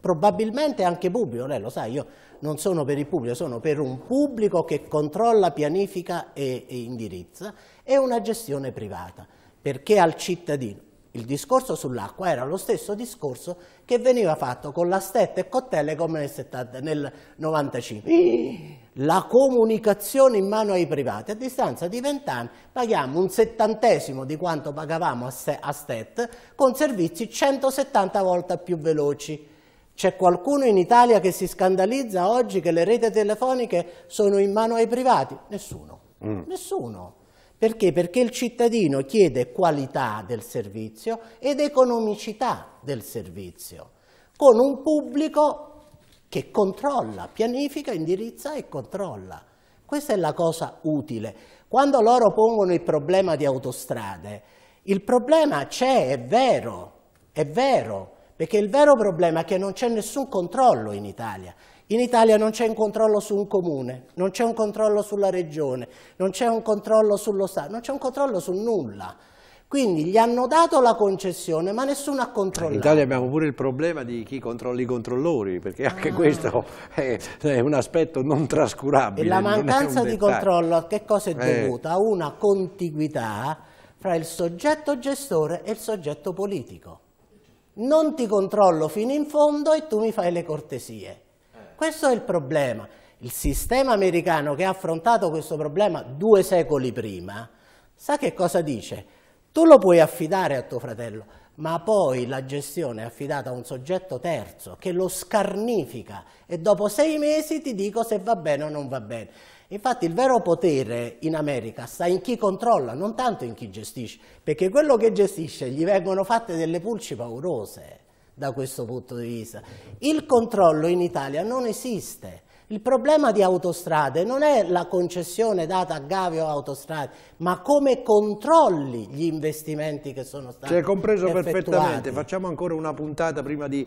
Probabilmente anche pubblico, lei lo sa, io non sono per il pubblico, sono per un pubblico che controlla, pianifica e, e indirizza e una gestione privata, perché al cittadino il discorso sull'acqua era lo stesso discorso che veniva fatto con la stetta e con Telecom nel, 1995. La comunicazione in mano ai privati. A distanza di vent'anni paghiamo un settantesimo di quanto pagavamo a, se, a STET con servizi 170 volte più veloci. C'è qualcuno in Italia che si scandalizza oggi che le reti telefoniche sono in mano ai privati? Nessuno. Mm. Nessuno. Perché? Perché il cittadino chiede qualità del servizio ed economicità del servizio, con un pubblico che controlla, pianifica, indirizza e controlla. Questa è la cosa utile. Quando loro pongono il problema di autostrade, il problema c'è, è vero, è vero, perché il vero problema è che non c'è nessun controllo in Italia in Italia non c'è un controllo su un comune, non c'è un controllo sulla regione, non c'è un controllo sullo Stato, non c'è un controllo su nulla. Quindi gli hanno dato la concessione, ma nessuno ha controllato. In Italia abbiamo pure il problema di chi controlla i controllori, perché anche ah. questo è, è, un aspetto non trascurabile. E la mancanza di controllo a che cosa è eh. dovuta? Eh. A una contiguità fra il soggetto gestore e il soggetto politico. Non ti controllo fino in fondo e tu mi fai le cortesie. Questo è il problema. Il sistema americano che ha affrontato questo problema due secoli prima, sa che cosa dice? Tu lo puoi affidare a tuo fratello, ma poi la gestione è affidata a un soggetto terzo che lo scarnifica e dopo sei mesi ti dico se va bene o non va bene. Infatti il vero potere in America sta in chi controlla, non tanto in chi gestisce, perché quello che gestisce gli vengono fatte delle pulci paurose da questo punto di vista. Il controllo in Italia non esiste. Il problema di autostrade non è la concessione data a Gavio Autostrade, ma come controlli gli investimenti che sono stati effettuati. Cioè, compreso effettuati. perfettamente. Facciamo ancora una puntata prima di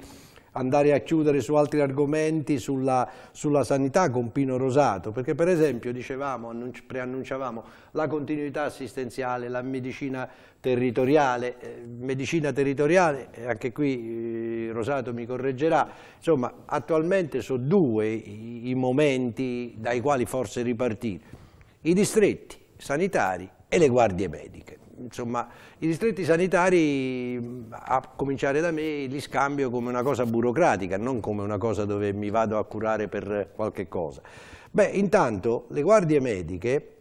andare a chiudere su altri argomenti sulla, sulla sanità con Pino Rosato, perché per esempio dicevamo, preannunciavamo la continuità assistenziale, la medicina territoriale, eh, medicina territoriale, anche qui eh, Rosato mi correggerà, insomma attualmente sono due i, i momenti dai quali forse ripartire, i distretti sanitari e le guardie mediche. Insomma, i distretti sanitari, a cominciare da me, li scambio come una cosa burocratica, non come una cosa dove mi vado a curare per qualche cosa. Beh, intanto le guardie mediche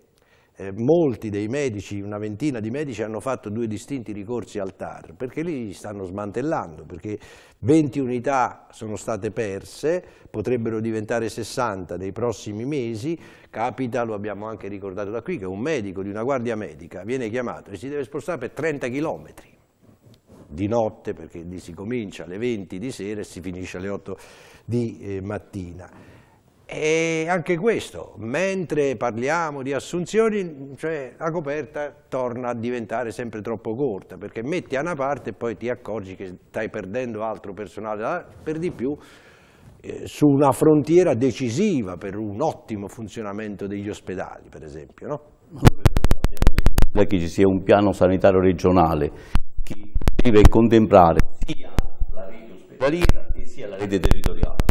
eh, molti dei medici, una ventina di medici, hanno fatto due distinti ricorsi al TAR, perché lì stanno smantellando, perché 20 unità sono state perse, potrebbero diventare 60 nei prossimi mesi, capita, lo abbiamo anche ricordato da qui, che un medico di una guardia medica viene chiamato e si deve spostare per 30 chilometri di notte, perché lì si comincia alle 20 di sera e si finisce alle 8 di eh, mattina. E anche questo, mentre parliamo di assunzioni, cioè, la coperta torna a diventare sempre troppo corta, perché metti a una parte e poi ti accorgi che stai perdendo altro personale, ah, per di più eh, su una frontiera decisiva per un ottimo funzionamento degli ospedali, per esempio. No? Che ci sia un piano sanitario regionale che deve contemplare sia la rete ospedaliera che sia la rete territoriale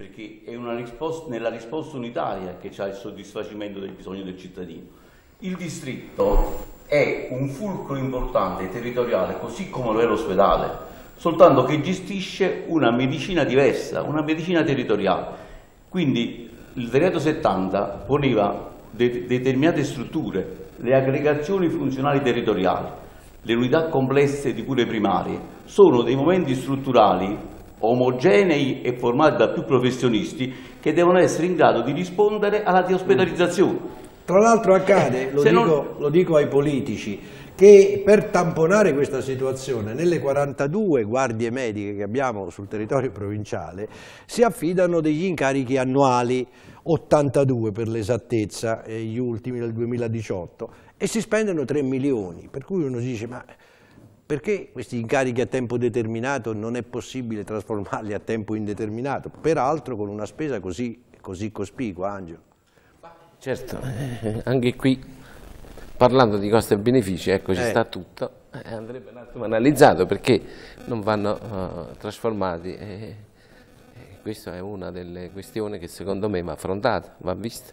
perché è risposta, nella risposta unitaria che c'è il soddisfacimento del bisogno del cittadino. Il distretto è un fulcro importante territoriale, così come lo è l'ospedale, soltanto che gestisce una medicina diversa, una medicina territoriale. Quindi il decreto 70 poneva de determinate strutture, le aggregazioni funzionali territoriali, le unità complesse di cure primarie, sono dei momenti strutturali omogenei e formati da più professionisti che devono essere in grado di rispondere alla deospedalizzazione. Mm. Tra l'altro accade, eh, lo, non... lo dico ai politici, che per tamponare questa situazione nelle 42 guardie mediche che abbiamo sul territorio provinciale si affidano degli incarichi annuali, 82 per l'esattezza, eh, gli ultimi del 2018, e si spendono 3 milioni, per cui uno dice ma perché questi incarichi a tempo determinato non è possibile trasformarli a tempo indeterminato? Peraltro con una spesa così, così cospicua, Angelo. Certo, eh, anche qui parlando di costi e benefici, ecco eh. sta tutto, eh, andrebbe un attimo analizzato perché non vanno uh, trasformati. E, eh, e eh, questa è una delle questioni che secondo me va affrontata, va vista.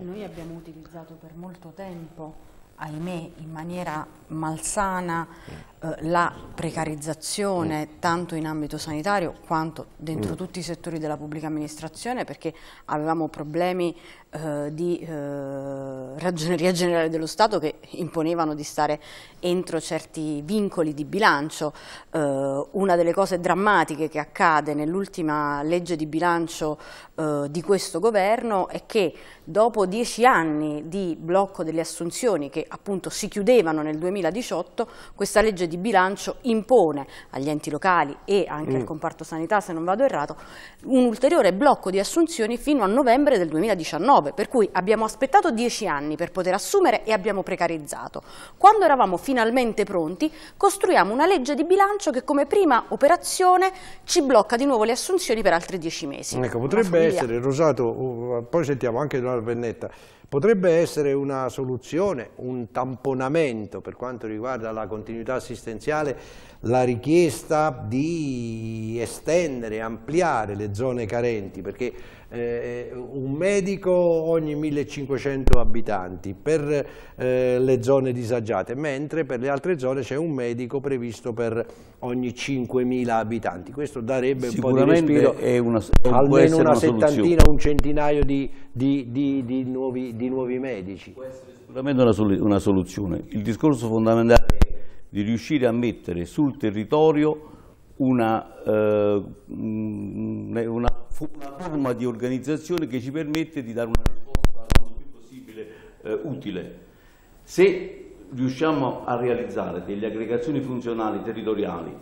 Noi abbiamo utilizzato per molto tempo ahimè, in maniera malsana eh, la precarizzazione mm. tanto in ambito sanitario quanto dentro mm. tutti i settori della pubblica amministrazione perché avevamo problemi eh, di eh, ragioneria generale dello Stato che imponevano di stare entro certi vincoli di bilancio. Eh, una delle cose drammatiche che accade nell'ultima legge di bilancio eh, di questo governo è che dopo dieci anni di blocco delle assunzioni che appunto si chiudevano nel 2018, questa legge di bilancio impone agli enti locali e anche mm. al comparto sanità, se non vado errato, un ulteriore blocco di assunzioni fino a novembre del 2019 2009, per cui abbiamo aspettato dieci anni per poter assumere e abbiamo precarizzato. Quando eravamo finalmente pronti, costruiamo una legge di bilancio che come prima operazione ci blocca di nuovo le assunzioni per altri dieci mesi. Ecco, potrebbe essere, Rosato, uh, poi sentiamo anche la Vennetta, potrebbe essere una soluzione, un tamponamento per quanto riguarda la continuità assistenziale la richiesta di estendere, ampliare le zone carenti, perché eh, un medico ogni 1500 abitanti per eh, le zone disagiate, mentre per le altre zone c'è un medico previsto per ogni 5000 abitanti. Questo darebbe un po' di respiro, è una, è un almeno una, una settantina, un centinaio di, di, di, di nuovi, nuovi, medici. Può essere sicuramente una, soluzione. Il discorso fondamentale è di riuscire a mettere sul territorio una, eh, una, una, forma di organizzazione che ci permette di dare una risposta il più possibile eh, utile. Se riusciamo a realizzare delle aggregazioni funzionali territoriali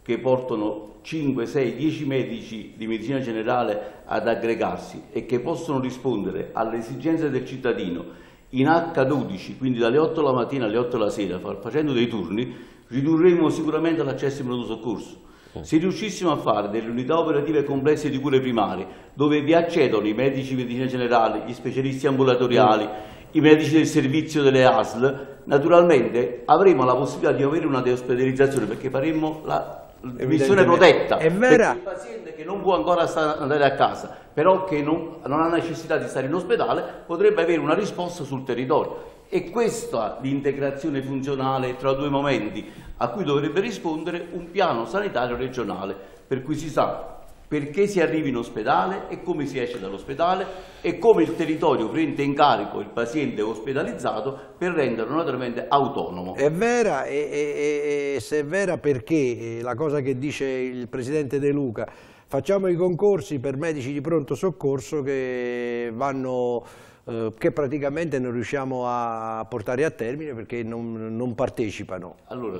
che portano 5, 6, 10 medici di medicina generale ad aggregarsi e che possono rispondere alle esigenze del cittadino in H12, quindi dalle 8 la mattina alle 8 la sera, facendo dei turni, ridurremo sicuramente l'accesso in pronto soccorso. Se riuscissimo a fare delle unità operative complesse di cure primarie, dove vi accedono i medici di medicina generale, gli specialisti ambulatoriali, i medici del servizio delle ASL, naturalmente avremo la possibilità di avere una deospedalizzazione perché faremmo la missione protetta. È vera. Per il paziente che non può ancora andare a casa, però che non, non ha necessità di stare in ospedale, potrebbe avere una risposta sul territorio. E questa l'integrazione funzionale tra due momenti a cui dovrebbe rispondere un piano sanitario regionale, per cui si sa perché si arrivi in ospedale e come si esce dall'ospedale e come il territorio prende in carico il paziente ospedalizzato per renderlo naturalmente autonomo. È vera e, e, e se è vera perché eh, la cosa che dice il Presidente De Luca, facciamo i concorsi per medici di pronto soccorso che vanno eh, che praticamente non riusciamo a portare a termine perché non, non partecipano. Allora,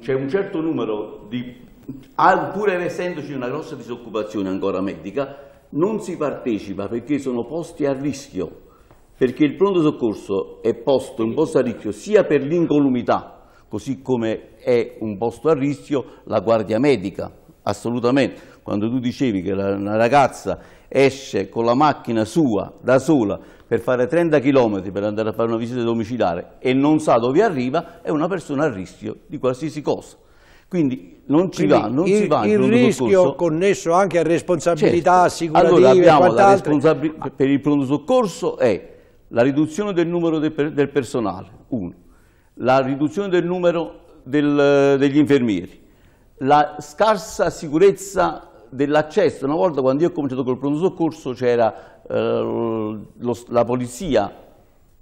c'è un certo numero di pur essendoci una grossa disoccupazione ancora medica, non si partecipa perché sono posti a rischio, perché il pronto soccorso è posto un posto a rischio sia per l'incolumità, così come è un posto a rischio la guardia medica, assolutamente. Quando tu dicevi che una ragazza esce con la macchina sua, da sola, per fare 30 km per andare a fare una visita domiciliare e non sa dove arriva, è una persona a rischio di qualsiasi cosa. Quindi non ci va, non il, si va. Il, il rischio soccorso. connesso anche a responsabilità certo. assicurative allora abbiamo responsabil per il pronto soccorso è la riduzione del numero de per del personale, uno, la riduzione del numero del, degli infermieri, la scarsa sicurezza dell'accesso. Una volta quando io ho cominciato col pronto soccorso c'era eh, la polizia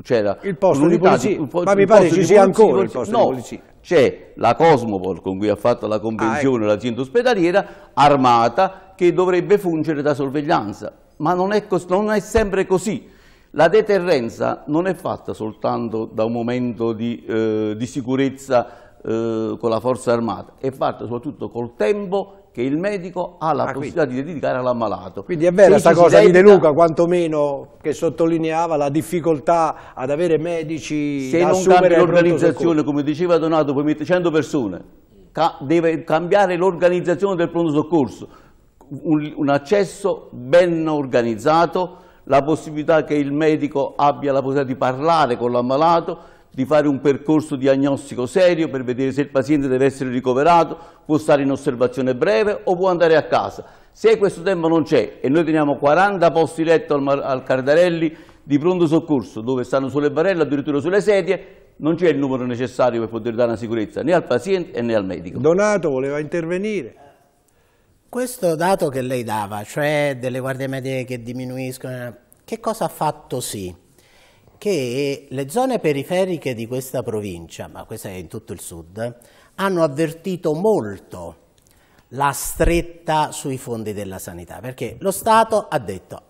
c'era cioè, il posto di polizia, di, ma mi pare ci sia ancora il posto no, di polizia. C'è la Cosmopol con cui ha fatto la convenzione ah, ecco. l'azienda ospedaliera armata che dovrebbe fungere da sorveglianza, ma non è, non è, sempre così. La deterrenza non è fatta soltanto da un momento di, eh, di sicurezza eh, con la forza armata, è fatta soprattutto col tempo che il medico ha la ah, possibilità quindi. di dedicare all'ammalato. Quindi è vera questa cosa dedica... di De Luca, quantomeno che sottolineava la difficoltà ad avere medici Se non cambia l'organizzazione, come diceva Donato, puoi mettere 100 persone, ca deve cambiare l'organizzazione del pronto soccorso, un, un accesso ben organizzato, la possibilità che il medico abbia la possibilità di parlare con l'ammalato, di fare un percorso diagnostico serio per vedere se il paziente deve essere ricoverato, può stare in osservazione breve o può andare a casa. Se questo tempo non c'è e noi teniamo 40 posti letto al, al Cardarelli di pronto soccorso, dove stanno sulle barelle, addirittura sulle sedie, non c'è il numero necessario per poter dare una sicurezza né al paziente né al medico. Donato voleva intervenire. Questo dato che lei dava, cioè delle guardie medie che diminuiscono, che cosa ha fatto sì? che le zone periferiche di questa provincia, ma questa è in tutto il sud, hanno avvertito molto la stretta sui fondi della sanità, perché lo Stato ha detto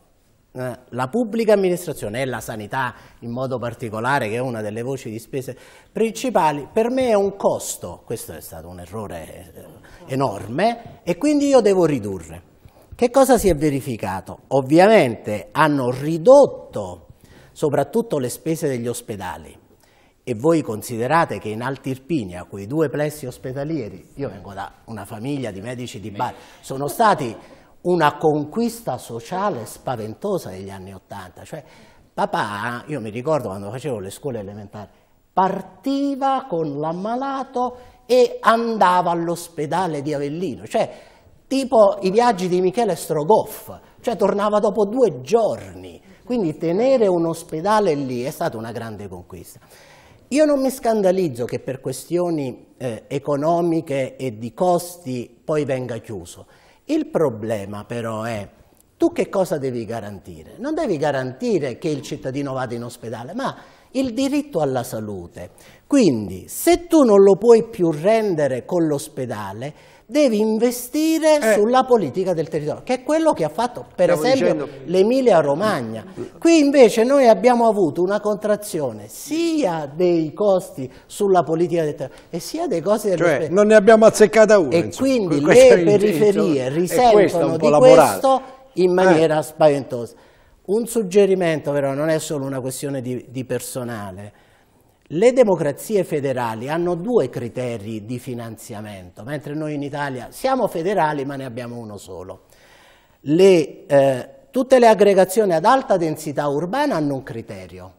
eh, la pubblica amministrazione e la sanità in modo particolare, che è una delle voci di spese principali, per me è un costo, questo è stato un errore eh, enorme, e quindi io devo ridurre. Che cosa si è verificato? Ovviamente hanno ridotto soprattutto le spese degli ospedali. E voi considerate che in Altirpinia, quei due plessi ospedalieri, io vengo da una famiglia di medici di Bari, sono stati una conquista sociale spaventosa negli anni Ottanta. Cioè, papà, io mi ricordo quando facevo le scuole elementari, partiva con l'ammalato e andava all'ospedale di Avellino, cioè tipo i viaggi di Michele Strogoff, cioè tornava dopo due giorni. Quindi tenere un ospedale lì è stata una grande conquista. Io non mi scandalizzo che per questioni eh, economiche e di costi poi venga chiuso. Il problema però è tu che cosa devi garantire? Non devi garantire che il cittadino vada in ospedale, ma il diritto alla salute. Quindi se tu non lo puoi più rendere con l'ospedale, devi investire eh. sulla politica del territorio, che è quello che ha fatto per Stiamo esempio dicendo... l'Emilia Romagna. Qui invece noi abbiamo avuto una contrazione sia dei costi sulla politica del territorio e sia dei costi dello cioè, non ne abbiamo azzeccata una. E insomma. quindi Questa le periferie risentono di questo in maniera eh. spaventosa. Un suggerimento però non è solo una questione di, di personale, le democrazie federali hanno due criteri di finanziamento, mentre noi in Italia siamo federali ma ne abbiamo uno solo. Le, eh, tutte le aggregazioni ad alta densità urbana hanno un criterio,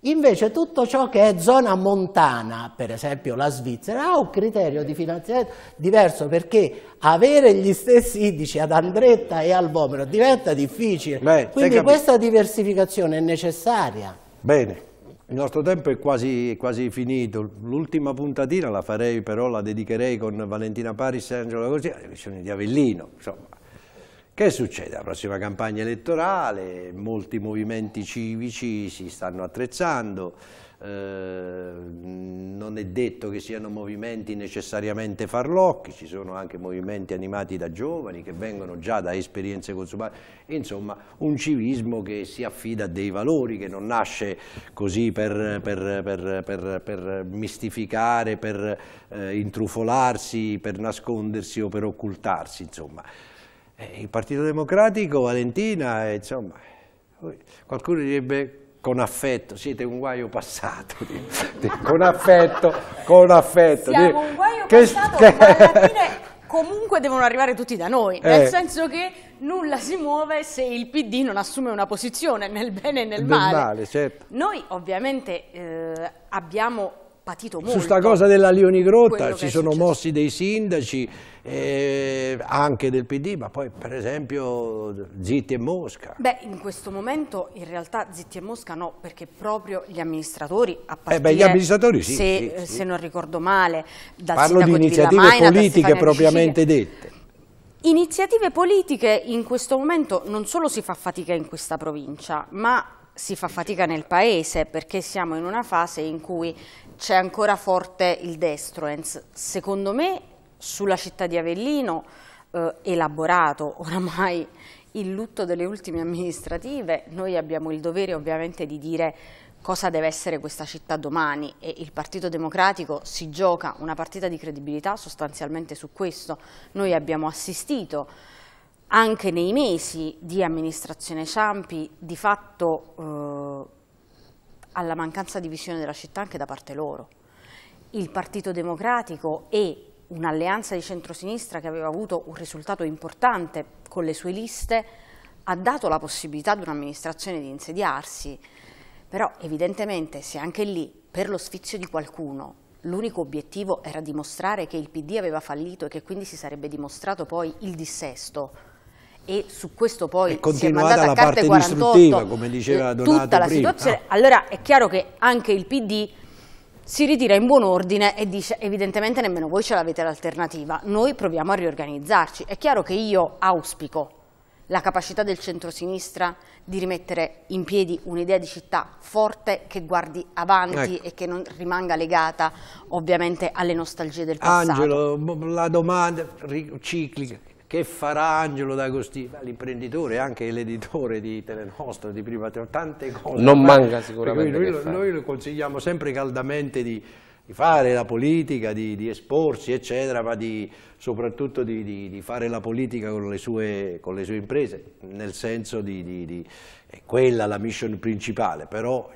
Invece tutto ciò che è zona montana, per esempio la Svizzera, ha un criterio di finanziamento diverso perché avere gli stessi indici ad Andretta e al Vomero diventa difficile. Beh, Quindi questa diversificazione è necessaria. Bene. Il nostro tempo è quasi, quasi finito, l'ultima puntatina la farei però, la dedicherei con Valentina Paris e Angelo Così, alle elezioni di Avellino, insomma. Che succede? La prossima campagna elettorale, molti movimenti civici si stanno attrezzando, Ehm, non è detto che siano movimenti necessariamente farlocchi, ci sono anche movimenti animati da giovani che vengono già da esperienze consumate, insomma un civismo che si affida a dei valori, che non nasce così per, per, per, per mistificare, per eh, intrufolarsi, per nascondersi o per occultarsi, insomma. Eh, il Partito Democratico, Valentina, eh, insomma, eh, qualcuno direbbe con affetto, siete un guaio passato, con affetto, con affetto. Siamo un guaio che, passato, che... alla fine comunque devono arrivare tutti da noi, nel eh. senso che nulla si muove se il PD non assume una posizione nel bene e nel, nel male. male certo. Noi ovviamente eh, abbiamo patito molto. Su sta cosa della Lioni Grotta si sono mossi dei sindaci, eh, anche del PD, ma poi per esempio Zitti e Mosca. Beh, in questo momento in realtà Zitti e Mosca no, perché proprio gli amministratori, a partire, eh beh, gli amministratori sì, se, sì, sì. se non ricordo male, dal Parlo di iniziative di politiche propriamente dette. Iniziative politiche in questo momento non solo si fa fatica in questa provincia, ma si fa fatica nel paese perché siamo in una fase in cui c'è ancora forte il destruens. Secondo me sulla città di Avellino, eh, elaborato oramai il lutto delle ultime amministrative, noi abbiamo il dovere ovviamente di dire cosa deve essere questa città domani e il Partito Democratico si gioca una partita di credibilità sostanzialmente su questo. Noi abbiamo assistito anche nei mesi di amministrazione Ciampi di fatto eh, alla mancanza di visione della città anche da parte loro. Il Partito Democratico e un'alleanza di centrosinistra che aveva avuto un risultato importante con le sue liste ha dato la possibilità ad un'amministrazione di insediarsi, però evidentemente se anche lì per lo sfizio di qualcuno l'unico obiettivo era dimostrare che il PD aveva fallito e che quindi si sarebbe dimostrato poi il dissesto, e su questo poi si è mandata a carte 48 come diceva Donato tutta la prima. situazione allora è chiaro che anche il PD si ritira in buon ordine e dice evidentemente nemmeno voi ce l'avete l'alternativa noi proviamo a riorganizzarci è chiaro che io auspico la capacità del centrosinistra di rimettere in piedi un'idea di città forte che guardi avanti ecco. e che non rimanga legata ovviamente alle nostalgie del passato Angelo la domanda ciclica che farà Angelo D'Agostino? L'imprenditore, anche l'editore di Telenostra, di Prima Teo, tante cose. Non manca sicuramente. Noi, noi lo consigliamo sempre caldamente di, di fare la politica, di, di esporsi, eccetera, ma di, soprattutto di, fare la politica con le, sue, con le, sue, imprese, nel senso di è quella la mission principale, però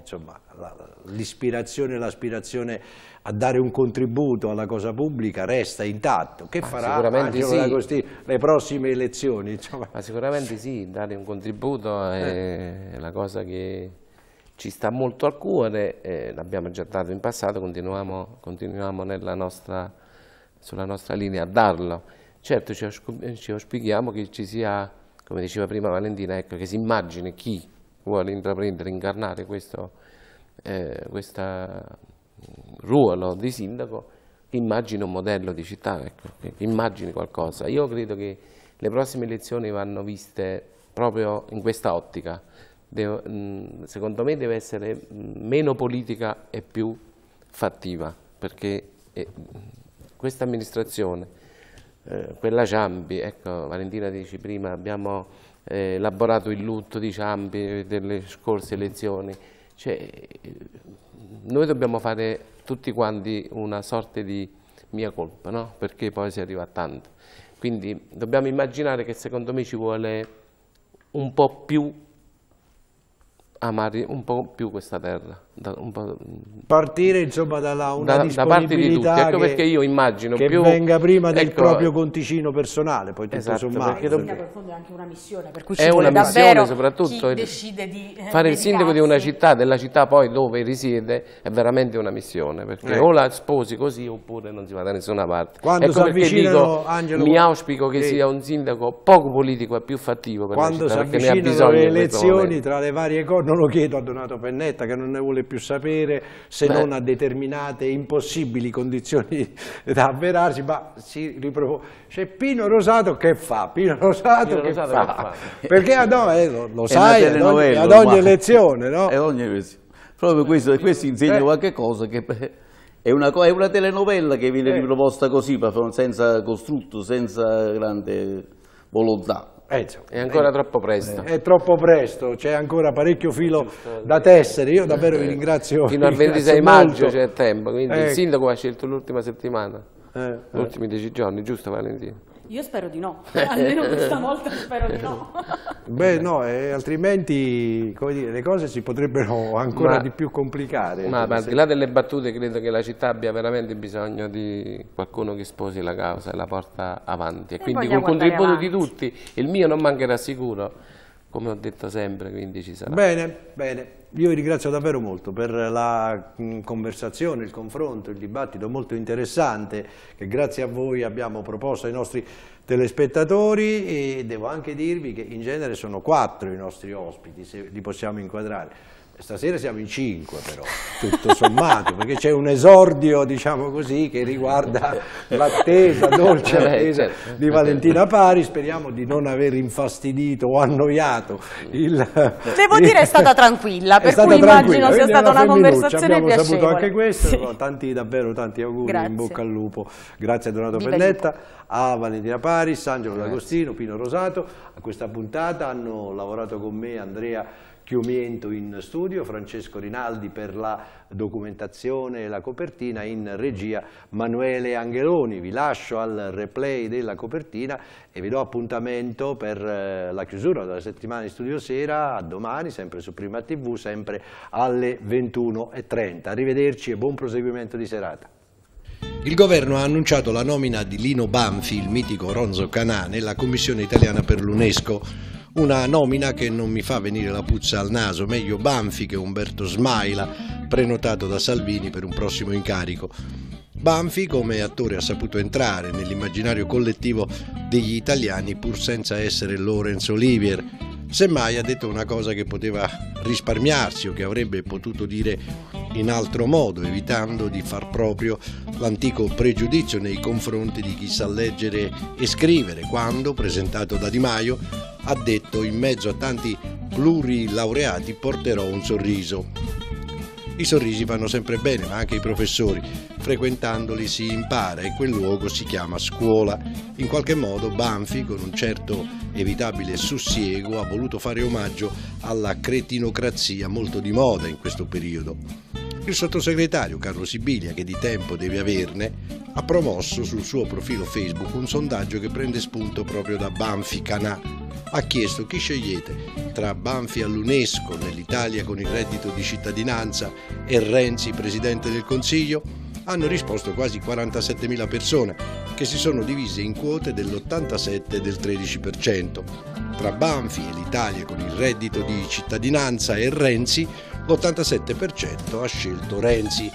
l'ispirazione e l'aspirazione a dare un contributo alla cosa pubblica resta intatto. Che Ma farà sicuramente sì. le prossime elezioni? Insomma. Ma sicuramente sì, dare un contributo è eh. la cosa che ci sta molto al cuore, l'abbiamo già dato in passato, continuiamo, continuiamo nostra, sulla nostra linea a darlo. Certo ci auspichiamo che ci sia come diceva prima Valentina, ecco, che si immagini chi vuole intraprendere, incarnare questo eh, mm, ruolo di sindaco, che immagini un modello di città, ecco, che immagini qualcosa. Io credo che le prossime elezioni vanno viste proprio in questa ottica. Devo, mh, mm, secondo me deve essere mm, meno politica e più fattiva, perché eh, questa amministrazione eh, quella Ciampi, ecco Valentina dici prima abbiamo eh, elaborato il lutto di Ciampi delle scorse elezioni, cioè, noi dobbiamo fare tutti quanti una sorta di mia colpa, no? perché poi si arriva a tanto. Quindi dobbiamo immaginare che secondo me ci vuole un po' più amare un po' più questa terra da, mm, partire insomma dalla una da, da parte di tutti, ecco che, perché io immagino che più, venga prima del ecco, proprio conticino personale, poi tutto esatto, sommato. Perché dobb- per è anche una missione, per cui è una missione soprattutto eh, decide di eh, fare il sindaco di una città, della città poi dove risiede è veramente una missione, perché eh. o la sposi così oppure non si va da nessuna parte. Quando ecco perché dico, Angelo, mi auspico che sì. sia un sindaco poco politico e più fattivo per Quando la città, perché ne ha bisogno Quando le elezioni tra le varie cose, non lo chiedo a Donato Pennetta che non ne vuole più più sapere, se Beh. non a determinate impossibili condizioni da avverarsi, ma si ripropone. C'è Pino Rosato che fa, Pino Rosato, Pino che, Rosato fa. che, Perché ah, no, eh, lo, lo sai, ad ogni, ad ogni elezione, no? È ogni elezione. Proprio questo, questo insegna eh. qualche cosa che... È una, è una, telenovella che viene eh. riproposta così, senza costrutto, senza grande volontà. Eh, insomma, è ancora è, eh, troppo presto. È, è troppo presto, c'è ancora parecchio filo da tessere. Io davvero vi ringrazio. Fino al 26 maggio c'è tempo, quindi eh. il ecco. sindaco ha scelto l'ultima settimana, eh, gli ultimi eh. dieci giorni, giusto Valentino? Io spero di no, almeno questa volta spero di no. Beh no, eh, altrimenti dire, le cose si potrebbero ancora ma, di più complicare. Ma, ma al di là delle battute credo che la città abbia veramente bisogno di qualcuno che sposi la causa e la porta avanti. E, quindi con contributo avanti. di tutti, il mio non mancherà sicuro, come ho detto sempre, quindi ci sarà. Bene, bene. Io vi ringrazio davvero molto per la mm, conversazione, il confronto, il dibattito molto interessante che grazie a voi abbiamo proposto ai nostri telespettatori e devo anche dirvi che in genere sono quattro i nostri ospiti, se li possiamo inquadrare. Stasera siamo in cinque però, tutto sommato, perché c'è un esordio, diciamo così, che riguarda l'attesa, eh, dolce certo. attesa di Valentina Pari. Speriamo di non aver infastidito o annoiato il... Devo dire è stata tranquilla, per stata cui tranquilla. immagino sia stata una conversazione Abbiamo piacevole. Abbiamo saputo anche questo, sì. tanti, davvero tanti auguri, Grazie. in bocca al lupo. Grazie a Donato Viva Pennetta, a Valentina Paris, Angelo D'Agostino, Pino Rosato. A questa puntata hanno lavorato con me Andrea Chiomiento in studio, Francesco Rinaldi per la documentazione e la copertina, in regia Manuele Angheloni. Vi lascio al replay della copertina e vi do appuntamento per eh, la chiusura della settimana di studio sera, a domani, sempre su Prima TV, sempre alle 21.30. Arrivederci e buon proseguimento di serata. Il governo ha annunciato la nomina di Lino Banfi, il mitico Ronzo Canà, nella Commissione italiana per l'UNESCO una nomina che non mi fa venire la puzza al naso, meglio Banfi che Umberto Smaila, prenotato da Salvini per un prossimo incarico. Banfi come attore ha saputo entrare nell'immaginario collettivo degli italiani pur senza essere Laurence Olivier. Semmai ha detto una cosa che poteva risparmiarsi o che avrebbe potuto dire in altro modo, evitando di far proprio l'antico pregiudizio nei confronti di chi sa leggere e scrivere, quando, presentato da Di Maio, ha detto in mezzo a tanti plurilaureati porterò un sorriso. I sorrisi vanno sempre bene, ma anche i professori. Frequentandoli si impara e quel luogo si chiama scuola. In qualche modo Banfi, con un certo evitabile sussiego, ha voluto fare omaggio alla cretinocrazia molto di moda in questo periodo il sottosegretario Carlo Sibilia, che di tempo deve averne, ha promosso sul suo profilo Facebook un sondaggio che prende spunto proprio da Banfi Canà. Ha chiesto chi scegliete tra Banfi all'UNESCO nell'Italia con il reddito di cittadinanza e Renzi presidente del Consiglio? Hanno risposto quasi 47.000 persone, che si sono divise in quote dell'87 e del 13%. Tra Banfi e l'Italia con il reddito di cittadinanza e Renzi l'87% ha scelto Renzi.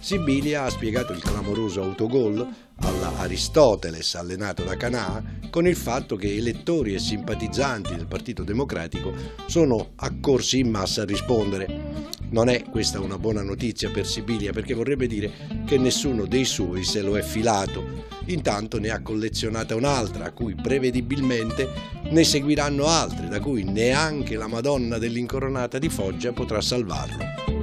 Sibilia ha spiegato il clamoroso autogol alla Aristoteles allenato da Canà con il fatto che elettori e simpatizzanti del Partito Democratico sono accorsi in massa a rispondere. Non è questa una buona notizia per Sibilia perché vorrebbe dire che nessuno dei suoi se lo è filato. Intanto ne ha collezionata un'altra, a cui prevedibilmente ne seguiranno altre, da cui neanche la Madonna dell'Incoronata di Foggia potrà salvarlo.